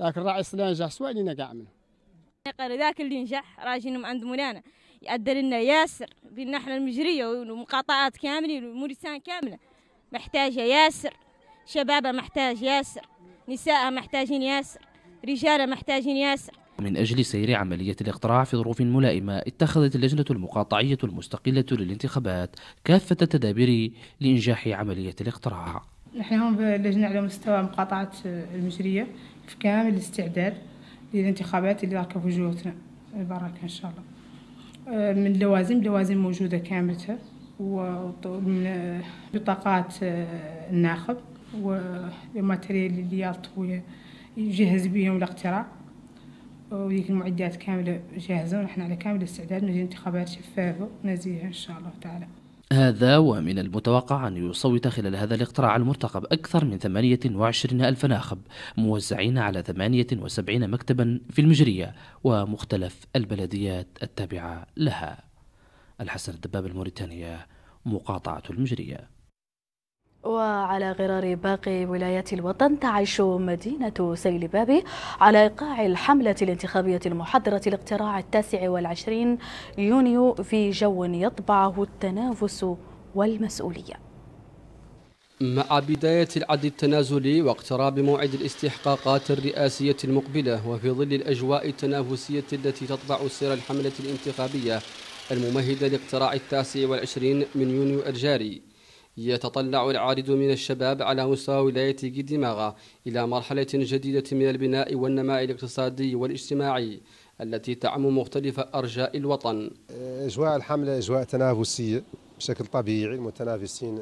ذاك الرئيس لا ينجح سواء لينا كاع منه ذاك اللي نجح راجين عند مولانا يأدى لنا ياسر احنا المجرية ومقاطعات كاملة وموريتان كاملة محتاجة ياسر شبابه محتاج ياسر نساء محتاجين ياسر رجال محتاجين ياسر من أجل سير عملية الإقتراع في ظروف ملائمة اتخذت اللجنة المقاطعية المستقلة للانتخابات كافة التدابير لإنجاح عملية الإقتراع نحن هون باللجنة على مستوى مقاطعة المجرية في كامل الاستعداد للانتخابات اللي راكب وجوهتنا البركة إن شاء الله أه، من لوازم لوازم موجودة كاملة ومن بطاقات آه، آه، الناخب والماتريال اللي يالطو يجهز بهم الاقتراع وديك المعدات كاملة جاهزة ونحن على كامل الاستعداد نجي انتخابات شفافة ونزيهة إن شاء الله تعالى هذا ومن المتوقع أن يصوت خلال هذا الاقتراع المرتقب أكثر من 28 ألف ناخب موزعين على 78 مكتبا في المجرية ومختلف البلديات التابعة لها الحسن الدباب الموريتانية مقاطعة المجريه وعلى غرار باقي ولايات الوطن تعيش مدينة سيلبابي على إيقاع الحملة الانتخابية المحضرة الاقتراع التاسع والعشرين يونيو في جو يطبعه التنافس والمسؤولية مع بداية العد التنازلي واقتراب موعد الاستحقاقات الرئاسية المقبلة وفي ظل الأجواء التنافسية التي تطبع سير الحملة الانتخابية الممهدة لاقتراع التاسع والعشرين من يونيو الجاري يتطلع العارض من الشباب على مستوى ولاية كيديماغا إلى مرحلة جديدة من البناء والنماء الاقتصادي والاجتماعي التي تعم مختلف أرجاء الوطن أجواء الحملة أجواء تنافسية بشكل طبيعي المتنافسين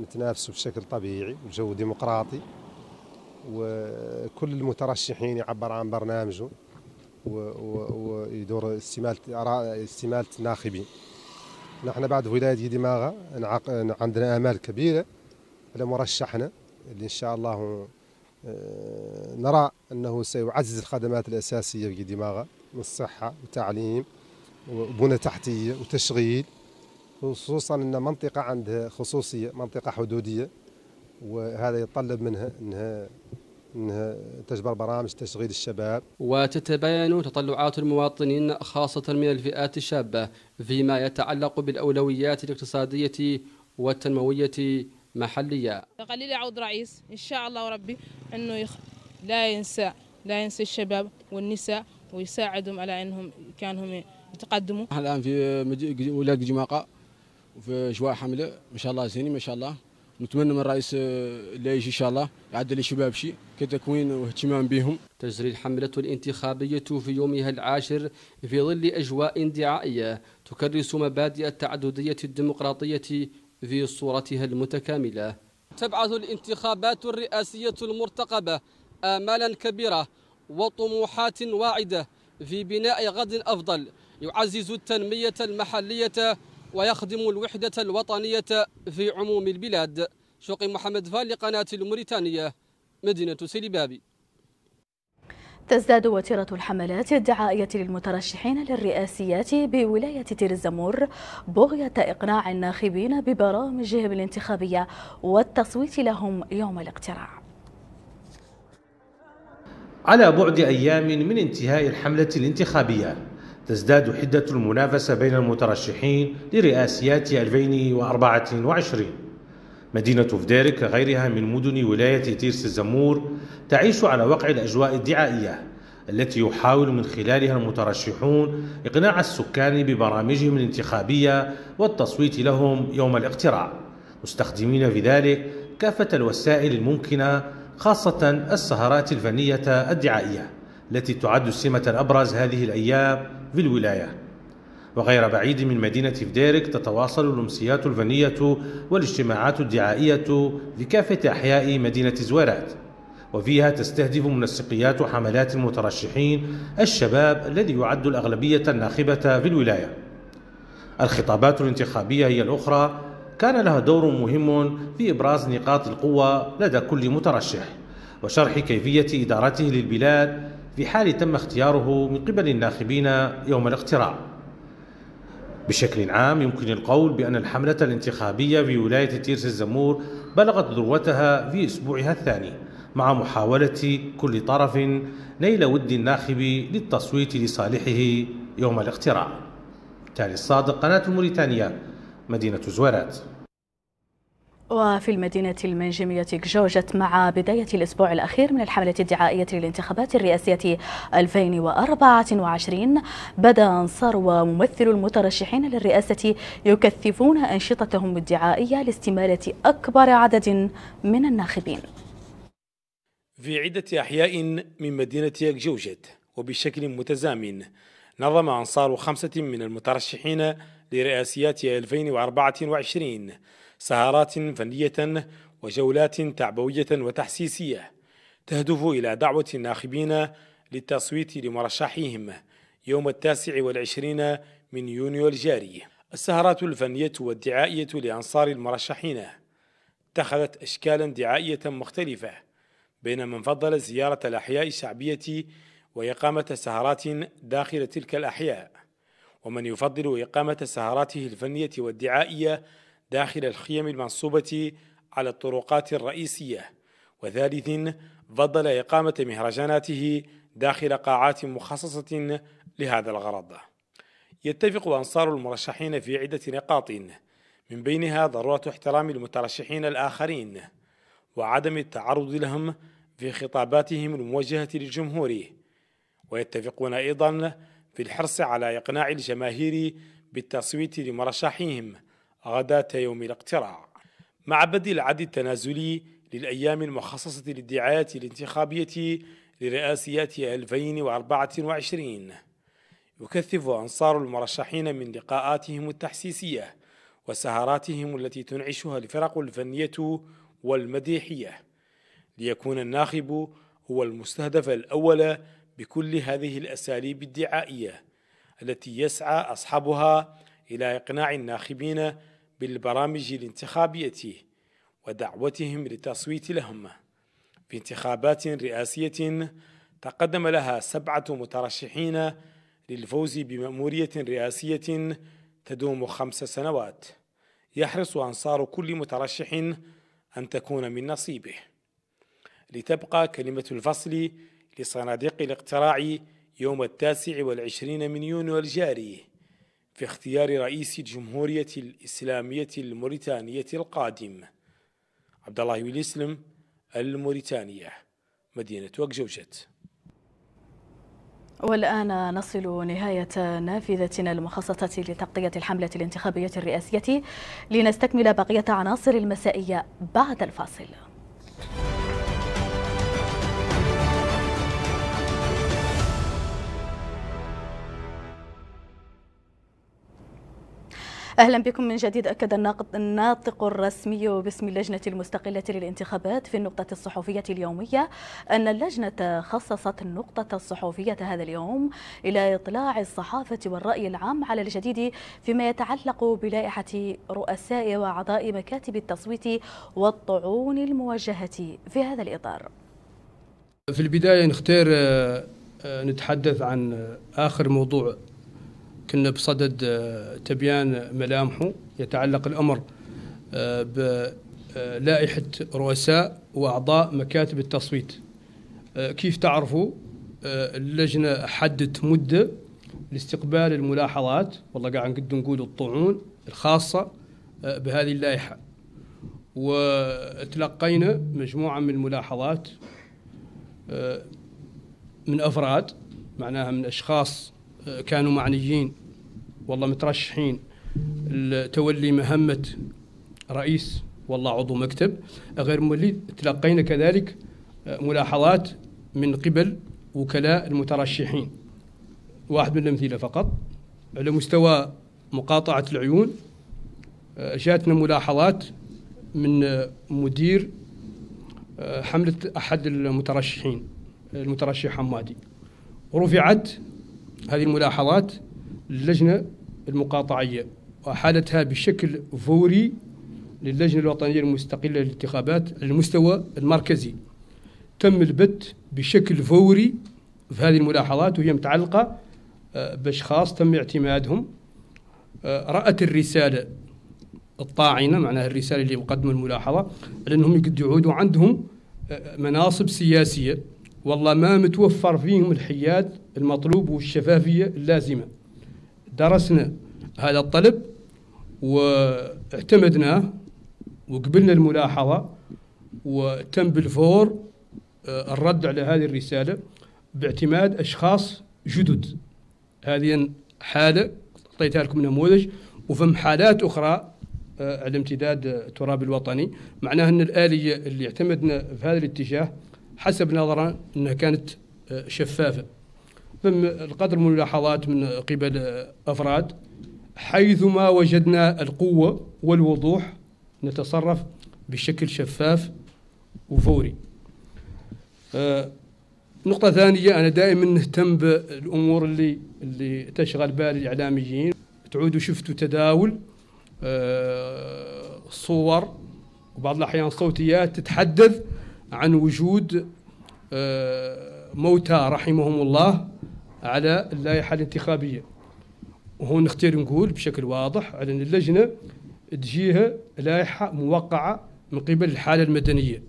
نتنافسوا بشكل طبيعي وجو ديمقراطي وكل المترشحين يعبر عن برنامجه ويدور استمالة استمالة الناخبين نحن بعد ولايه دماغه عندنا امال كبيره لمرشحنا اللي ان شاء الله آه، نرى انه سيعزز الخدمات الاساسيه في دماغه من الصحه وتعليم وبنى تحتيه وتشغيل خصوصا ان منطقه عندها خصوصيه منطقه حدوديه وهذا يتطلب منها انها تجبر برامج تشغيل الشباب وتتباين تطلعات المواطنين خاصة من الفئات الشابة فيما يتعلق بالأولويات الاقتصادية والتنموية محلية قليل يعود رئيس إن شاء الله وربي أنه يخ... لا ينسى لا ينسى الشباب والنساء ويساعدهم على أنهم كانهم يتقدموا الآن في مج... ولاية جماقة وفي شواء حملة ما شاء الله زيني ما شاء الله نتمنى من الرئيس آه، اللي يجي إن شاء الله يعدل الشباب شيء كتكوين واهتمام بهم تجري الحملة الانتخابية في يومها العاشر في ظل أجواء دعائية تكرس مبادئ التعددية الديمقراطية في صورتها المتكاملة تبعث الانتخابات الرئاسية المرتقبة آمالا كبيرة وطموحات واعدة في بناء غد أفضل يعزز التنمية المحلية ويخدم الوحدة الوطنية في عموم البلاد شوقي محمد فال لقناة الموريتانية مدينة سيليبابي تزداد وتيرة الحملات الدعائية للمترشحين للرئاسيات بولاية تير الزمور بغية إقناع الناخبين ببرامجهم الانتخابية والتصويت لهم يوم الاقتراع على بعد أيام من انتهاء الحملة الانتخابية تزداد حدة المنافسة بين المترشحين لرئاسيات 2024 مدينة فديرك كغيرها من مدن ولاية تيرس الزمور تعيش على وقع الأجواء الدعائية التي يحاول من خلالها المترشحون إقناع السكان ببرامجهم الانتخابية والتصويت لهم يوم الاقتراع مستخدمين في ذلك كافة الوسائل الممكنة خاصة السهرات الفنية الدعائية التي تعد السمة الأبرز هذه الأيام في الولاية وغير بعيد من مدينة فديرك تتواصل الأمسيات الفنية والاجتماعات الدعائية لكافة أحياء مدينة زويرات وفيها تستهدف منسقيات حملات المترشحين الشباب الذي يعد الأغلبية الناخبة في الولاية الخطابات الانتخابية هي الأخرى كان لها دور مهم في إبراز نقاط القوة لدى كل مترشح وشرح كيفية إدارته للبلاد في حال تم اختياره من قبل الناخبين يوم الاقتراع بشكل عام يمكن القول بأن الحملة الانتخابية في ولاية تيرس الزمور بلغت ذروتها في أسبوعها الثاني مع محاولة كل طرف نيل ود الناخب للتصويت لصالحه يوم الاقتراع تالي الصادق قناة موريتانيا مدينة زوارات وفي المدينة المنجمية جوجت مع بداية الأسبوع الأخير من الحملة الدعائية للانتخابات الرئاسية 2024 بدا أنصار وممثل المترشحين للرئاسة يكثفون أنشطتهم الدعائية لاستمالة أكبر عدد من الناخبين في عدة أحياء من مدينة جوجت وبشكل متزامن نظم أنصار خمسة من المترشحين لرئاسيات 2024 سهرات فنية وجولات تعبوية وتحسيسية تهدف إلى دعوة الناخبين للتصويت لمرشحيهم يوم التاسع والعشرين من يونيو الجاري السهرات الفنية والدعائية لأنصار المرشحين اتخذت أشكالا دعائية مختلفة بين من فضل زيارة الأحياء الشعبية وإقامة سهرات داخل تلك الأحياء ومن يفضل إقامة سهراته الفنية والدعائية داخل الخيم المنصوبة على الطرقات الرئيسية وثالث فضل إقامة مهرجاناته داخل قاعات مخصصة لهذا الغرض يتفق أنصار المرشحين في عدة نقاط من بينها ضرورة احترام المترشحين الآخرين وعدم التعرض لهم في خطاباتهم الموجهة للجمهور ويتفقون أيضا في الحرص على إقناع الجماهير بالتصويت لمرشحيهم غداة يوم الاقتراع مع بدء العد التنازلي للأيام المخصصة للدعايات الانتخابية لرئاسيات 2024 يكثف أنصار المرشحين من لقاءاتهم التحسيسية وسهراتهم التي تنعشها الفرق الفنية والمديحية ليكون الناخب هو المستهدف الأول بكل هذه الأساليب الدعائية التي يسعى أصحابها إلى إقناع الناخبين بالبرامج الانتخابية ودعوتهم للتصويت لهم في انتخابات رئاسية تقدم لها سبعة مترشحين للفوز بمأمورية رئاسية تدوم خمس سنوات يحرص أنصار كل مترشح أن تكون من نصيبه لتبقى كلمة الفصل لصناديق الاقتراع يوم التاسع والعشرين من يونيو الجاري في اختيار رئيس الجمهورية الإسلامية الموريتانية القادم عبد الله ويلسلم الموريتانية مدينة وكجوجت والآن نصل نهاية نافذتنا المخصصة لتغطية الحملة الانتخابية الرئاسية لنستكمل بقية عناصر المسائية بعد الفاصل أهلا بكم من جديد أكد الناطق الرسمي باسم اللجنة المستقلة للانتخابات في النقطة الصحفية اليومية أن اللجنة خصصت النقطة الصحفية هذا اليوم إلى إطلاع الصحافة والرأي العام على الجديد فيما يتعلق بلائحة رؤساء وأعضاء مكاتب التصويت والطعون الموجهة في هذا الإطار في البداية نختار آه، آه، نتحدث عن آه، آخر موضوع كنا بصدد آه، تبيان ملامحه يتعلق الأمر آه، بلائحة آه، رؤساء وأعضاء مكاتب التصويت كيف تعرفوا اللجنة حدت مدة لاستقبال الملاحظات والله قاعد نقدر نقول الطعون الخاصة بهذه اللائحة وتلقينا مجموعة من الملاحظات من أفراد معناها من أشخاص كانوا معنيين والله مترشحين لتولي مهمة رئيس والله عضو مكتب غير مولي تلقينا كذلك آه، ملاحظات من قبل وكلاء المترشحين واحد من الأمثلة فقط على مستوى مقاطعة العيون آه، جاتنا ملاحظات من آه، مدير حملة أحد المترشحين المترشح حمادي رفعت هذه الملاحظات للجنة المقاطعية وأحالتها بشكل فوري للجنة الوطنية المستقلة للانتخابات على المستوى المركزي تم البت بشكل فوري في هذه الملاحظات وهي متعلقة آه، بأشخاص تم اعتمادهم آه، رأت الرسالة الطاعنة معناها الرسالة اللي مقدمة الملاحظة لأنهم قد يعودوا عندهم آه، مناصب سياسية والله ما متوفر فيهم الحياد المطلوب والشفافية اللازمة درسنا هذا الطلب واعتمدناه وقبلنا الملاحظة وتم بالفور آه، الرد على هذه الرسالة باعتماد أشخاص جدد هذه حالة أعطيتها لكم نموذج وفم حالات أخرى آه، على امتداد التراب الوطني معناها أن الآلية اللي اعتمدنا في هذا الاتجاه حسب نظرا أنها كانت آه، شفافة ثم القدر من الملاحظات من قبل أفراد حيثما وجدنا القوة والوضوح نتصرف بشكل شفاف وفوري آه نقطة ثانية أنا دائما نهتم بالأمور اللي اللي تشغل بال الإعلاميين تعودوا شفتوا تداول آه صور وبعض الأحيان صوتيات تتحدث عن وجود آه موتى رحمهم الله على اللائحه الانتخابيه وهون نختار نقول بشكل واضح على ان اللجنه تجيها لائحه موقعه من قبل الحاله المدنيه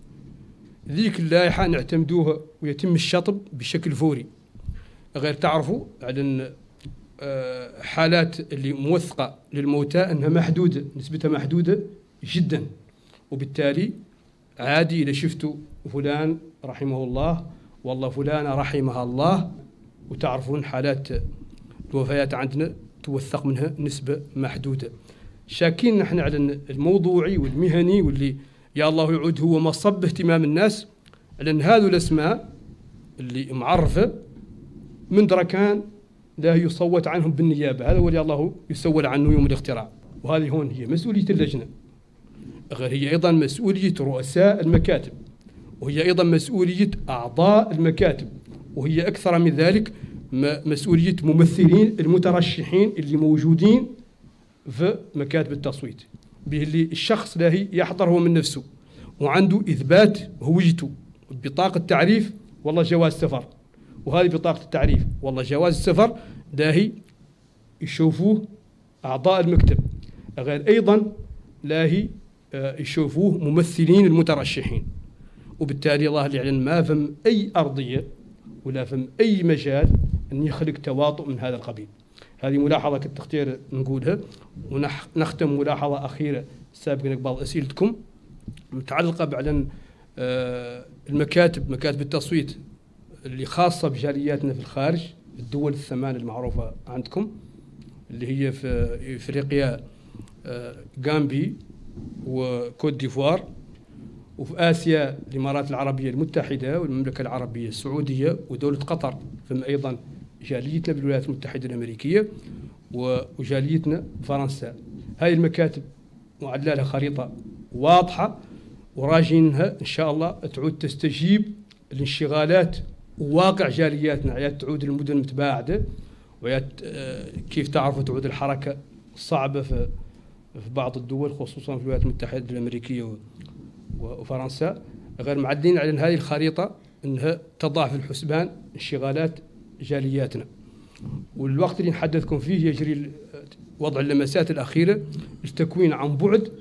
ذيك اللائحه نعتمدوها ويتم الشطب بشكل فوري غير تعرفوا على ان آه، حالات اللي موثقه للموتى انها محدوده نسبتها محدوده جدا وبالتالي عادي اذا شفتوا فلان رحمه الله والله فلانة رحمها الله وتعرفون حالات الوفيات عندنا توثق منها نسبة محدودة شاكين نحن على الموضوعي والمهني واللي يا الله يعود هو مصب اهتمام الناس لأن هذو الأسماء اللي معرفة من دركان لا يصوت عنهم بالنيابة هذا هو اللي الله يسول عنه يوم الاختراع وهذه هون هي مسؤولية اللجنة غير هي أيضا مسؤولية رؤساء المكاتب وهي أيضا مسؤولية أعضاء المكاتب وهي أكثر من ذلك مسؤولية ممثلين المترشحين اللي موجودين في مكاتب التصويت به اللي الشخص لا يحضر هو من نفسه وعنده إثبات هويته بطاقة تعريف والله جواز سفر وهذه بطاقة التعريف والله جواز السفر داهي يشوفوه أعضاء المكتب غير أيضا لاهي آه، يشوفوه ممثلين المترشحين وبالتالي الله يعلن ما فم أي أرضية ولا فم أي مجال أن يخلق تواطؤ من هذا القبيل هذه ملاحظة كنت اختير نقولها ونختم ملاحظة أخيرة سابقا بعض أسئلتكم متعلقة بعد آه، المكاتب مكاتب التصويت اللي خاصة بجالياتنا في الخارج في الدول الثمان المعروفة عندكم اللي هي في إفريقيا آه، غامبي وكوت ديفوار وفي آسيا الإمارات العربية المتحدة والمملكة العربية السعودية ودولة قطر ثم أيضا جاليتنا بالولايات المتحدة الأمريكية وجاليتنا فرنسا هذه المكاتب معدلة لها خريطة واضحة وراجينها إن شاء الله تعود تستجيب لانشغالات وواقع جالياتنا يا تعود للمدن متباعدة ويا آه، كيف تعرفوا تعود الحركة صعبة في في بعض الدول خصوصا في الولايات المتحدة الأمريكية وفرنسا غير معدلين على هذه الخريطة أنها تضع في الحسبان انشغالات جالياتنا والوقت اللي نحدثكم فيه يجري وضع اللمسات الأخيرة لتكوين عن بعد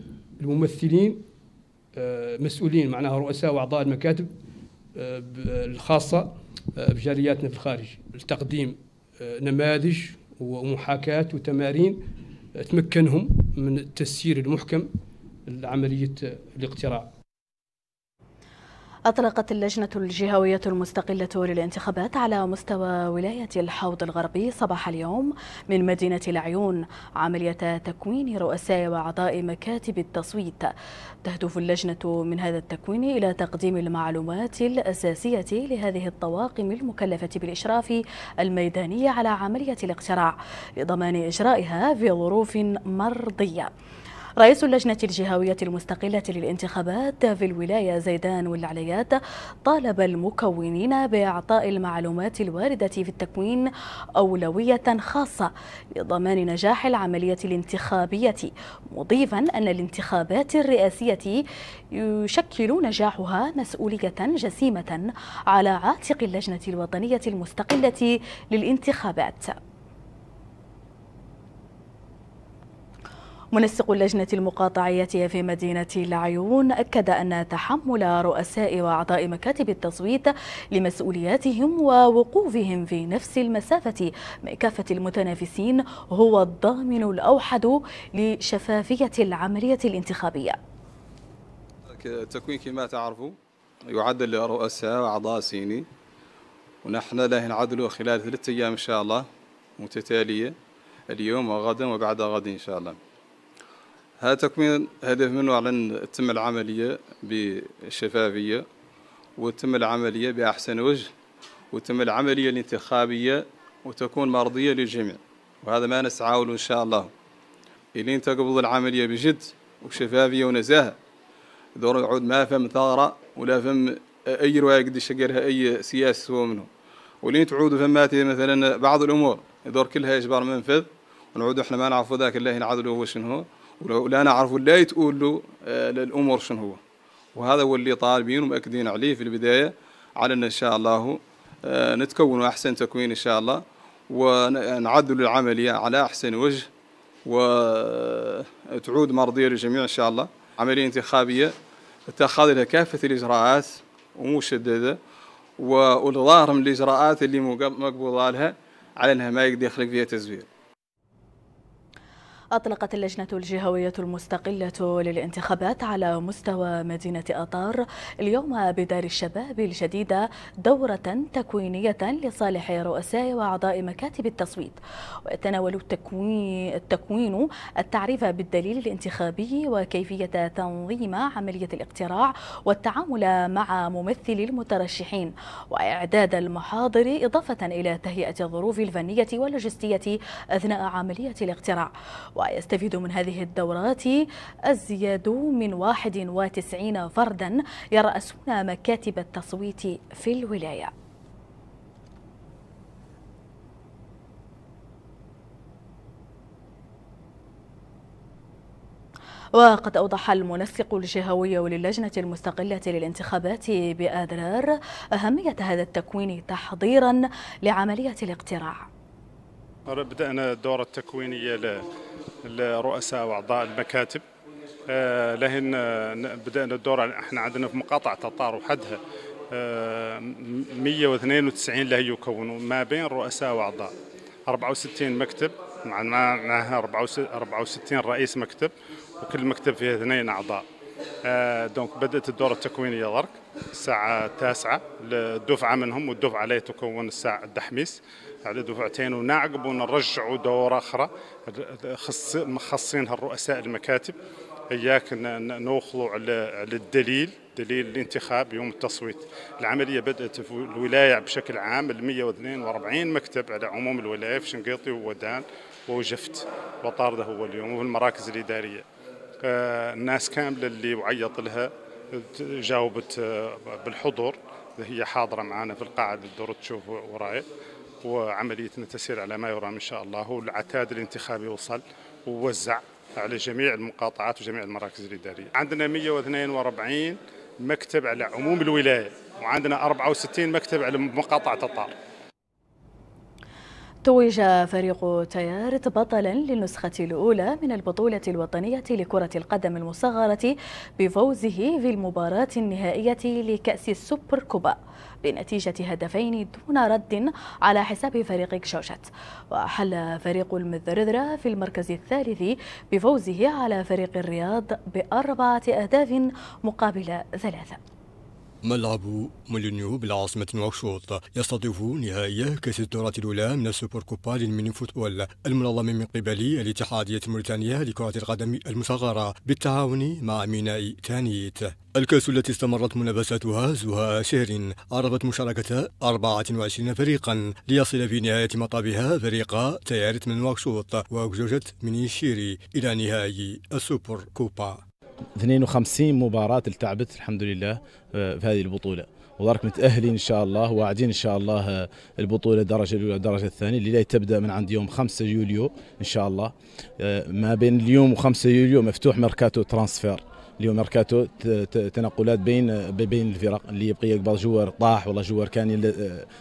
الممثلين آه، مسؤولين معناها رؤساء وأعضاء المكاتب آه، الخاصة آه، بجالياتنا في الخارج لتقديم نماذج ومحاكاة وتمارين تمكنهم من التسيير المحكم لعملية الاقتراع أطلقت اللجنة الجهوية المستقلة للانتخابات على مستوى ولاية الحوض الغربي صباح اليوم من مدينة العيون عملية تكوين رؤساء وأعضاء مكاتب التصويت تهدف اللجنة من هذا التكوين إلى تقديم المعلومات الأساسية لهذه الطواقم المكلفة بالإشراف الميداني على عملية الاقتراع لضمان إجرائها في ظروف مرضية رئيس اللجنة الجهوية المستقلة للانتخابات في الولاية زيدان والعليات طالب المكونين بإعطاء المعلومات الواردة في التكوين أولوية خاصة لضمان نجاح العملية الانتخابية مضيفا أن الانتخابات الرئاسية يشكل نجاحها مسؤولية جسيمة على عاتق اللجنة الوطنية المستقلة للانتخابات منسق اللجنة المقاطعية في مدينة العيون أكد أن تحمل رؤساء وأعضاء مكاتب التصويت لمسؤولياتهم ووقوفهم في نفس المسافة من كافة المتنافسين هو الضامن الأوحد لشفافية العملية الانتخابية التكوين كما تعرفوا يعدل رؤساء وأعضاء سيني ونحن له نعدله خلال ثلاثة أيام إن شاء الله متتالية اليوم وغدا وبعد غد إن شاء الله هذا تكوين هدف منه على أن تتم العملية بشفافية وتتم العملية بأحسن وجه وتم العملية الانتخابية وتكون مرضية للجميع وهذا ما نسعى له إن شاء الله إلين تقبض العملية بجد وشفافية ونزاهة دور يعود ما فهم ثغرة ولا فهم أي رواية قد يشقرها أي سياسي هو منه ولين تعود فماتي مثلا بعض الأمور دور كلها يجبر منفذ ونعود احنا ما نعرف ذاك الله نعدلوا هو شنو هو ولا نعرف نعرفوا لا يتقول له آه، للامور شنو هو وهذا هو اللي طالبين ومأكدين عليه في البدايه على ان ان شاء الله آه، نتكون احسن تكوين ان شاء الله ونعدل العمليه على احسن وجه وتعود آه، مرضيه للجميع ان شاء الله عمليه انتخابيه اتخذ لها كافه الاجراءات ومشدده والظاهر من الاجراءات اللي مقبوضه لها على انها ما يقدر يخلق فيها تزوير أطلقت اللجنة الجهوية المستقلة للانتخابات على مستوى مدينة أطار اليوم بدار الشباب الجديدة دورة تكوينية لصالح رؤساء وأعضاء مكاتب التصويت ويتناول التكوين, التكوين التعريف بالدليل الانتخابي وكيفية تنظيم عملية الاقتراع والتعامل مع ممثلي المترشحين وإعداد المحاضر إضافة إلى تهيئة الظروف الفنية واللوجستية أثناء عملية الاقتراع ويستفيد من هذه الدورات أزيد من 91 فردا يرأسون مكاتب التصويت في الولايه وقد أوضح المنسق الجهوي للجنة المستقلة للانتخابات بأدرار أهمية هذا التكوين تحضيرا لعملية الاقتراع بدأنا الدورة التكوينية الرؤساء واعضاء المكاتب آه، لهن بدأنا الدور احنا عندنا في مقاطعة تطار وحدها 192 له يكونوا ما بين رؤساء واعضاء 64 مكتب معناها 64 رئيس مكتب وكل مكتب فيه اثنين اعضاء آه، دونك بدات الدوره التكوينيه ضرك الساعه 9 الدفعه منهم والدفعه لا تكون الساعه الدحميس على دفعتين ونعقب ونرجعوا دورة أخرى مخصصينها الرؤساء المكاتب إياك نوخلوا على على الدليل دليل الانتخاب يوم التصويت العملية بدأت في الولاية بشكل عام ال 142 مكتب على عموم الولاية في شنقيطي وودان ووجفت وطاردة هو اليوم وفي المراكز الإدارية آه، الناس كاملة اللي وعيط لها جاوبت آه، بالحضور هي حاضرة معنا في القاعة الدور تشوفوا وراي وعمليتنا تسير على ما يرام إن شاء الله والعتاد الانتخابي وصل ووزع على جميع المقاطعات وجميع المراكز الإدارية عندنا 142 مكتب على عموم الولاية وعندنا 64 مكتب على مقاطعة الطار توج فريق تيارت بطلا للنسخة الأولى من البطولة الوطنية لكرة القدم المصغرة بفوزه في المباراة النهائية لكأس السوبر كوبا بنتيجة هدفين دون رد على حساب فريق كشوشت وحل فريق المذرذرة في المركز الثالث بفوزه على فريق الرياض بأربعة أهداف مقابل ثلاثة ملعب مولينيو بالعاصمة نواكشوط يستضيف نهائي كأس الدورة الأولى من السوبر كوبا للميني فوتبول المنظم من قبل الاتحادية الموريتانية لكرة القدم المصغرة بالتعاون مع ميناء تانيت الكأس التي استمرت منافساتها زها شهر عرفت مشاركة 24 فريقا ليصل في نهاية مطابها فريق تيارت من نواكشوط وجوجت من يشيري إلى نهائي السوبر كوبا 52 مباراة التعبت الحمد لله آه، في هذه البطولة وذلك متأهلين إن شاء الله واعدين إن شاء الله آه، البطولة الدرجة الأولى الدرجة الثانية اللي تبدأ من عند يوم 5 يوليو إن شاء الله آه، ما بين اليوم و5 يوليو مفتوح ميركاتو ترانسفير اللي هو ميركاتو تنقلات بين بين الفرق اللي يبقى يقبض جوار طاح ولا جوار كان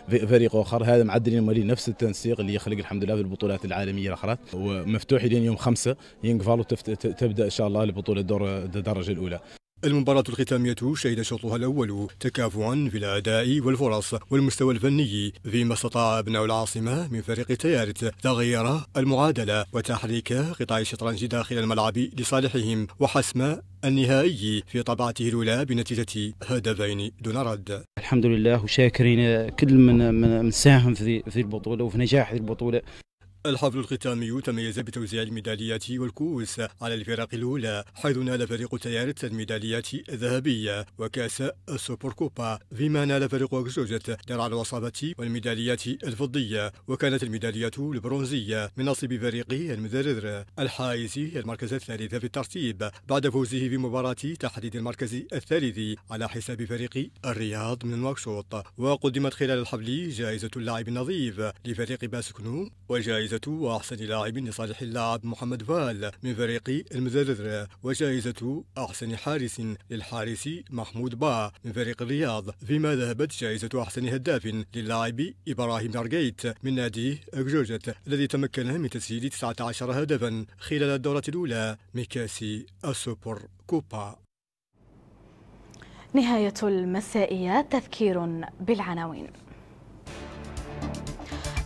آه، فريق اخر هذا معدلين مالي نفس التنسيق اللي يخلق الحمد لله في البطولات العالميه الاخرى ومفتوح لين يوم خمسه ينقفل تبدا ان شاء الله البطوله الدور الدرجه الاولى المباراة الختامية شهد شوطها الأول تكافؤا في الأداء والفرص والمستوى الفني فيما استطاع أبناء العاصمة من فريق التيارت تغيير المعادلة وتحريك قطاع الشطرنج داخل الملعب لصالحهم وحسم النهائي في طبعته الأولى بنتيجة هدفين دون رد الحمد لله وشاكرين كل من من ساهم في في البطولة وفي نجاح البطولة الحفل الختامي تميز بتوزيع الميداليات والكؤوس على الفرق الأولى حيث نال فريق تيارت الميداليات الذهبية وكأس السوبر كوبا فيما نال فريق أكزوجة درع الوصابة والميداليات الفضية وكانت الميداليات البرونزية من نصيب فريق المدرر الحائز المركز الثالث في الترتيب بعد فوزه في مباراة تحديد المركز الثالث على حساب فريق الرياض من المقشوط وقدمت خلال الحفل جائزة اللاعب النظيف لفريق باسكنو وجائزة جائزة أحسن لاعب لصالح اللاعب محمد فال من فريق المزرزر وجائزة أحسن حارس للحارس محمود با من فريق الرياض فيما ذهبت جائزة أحسن هداف للاعب إبراهيم نارجيت من نادي أكجوجت الذي تمكن من تسجيل 19 هدفا خلال الدورة الأولى من كأس السوبر كوبا نهاية المسائية تذكير بالعناوين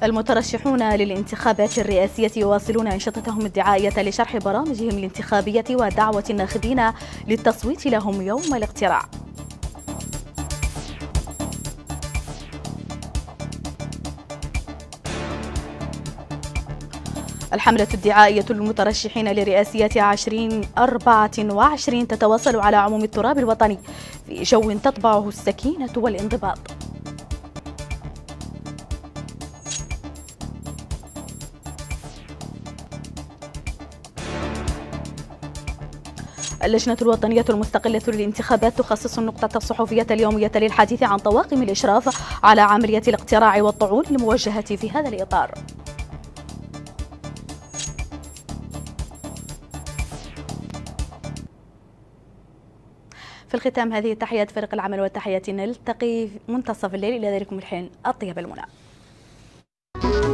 المترشحون للانتخابات الرئاسية يواصلون أنشطتهم الدعائية لشرح برامجهم الانتخابية ودعوة الناخبين للتصويت لهم يوم الاقتراع الحملة الدعائية للمترشحين لرئاسية 2024 تتواصل على عموم التراب الوطني في جو تطبعه السكينة والانضباط اللجنة الوطنية المستقلة للانتخابات تخصص النقطة الصحفية اليومية للحديث عن طواقم الإشراف على عملية الاقتراع والطعون الموجهة في هذا الإطار في الختام هذه تحيات فريق العمل وتحياتي نلتقي منتصف الليل إلى ذلكم الحين أطيب المنى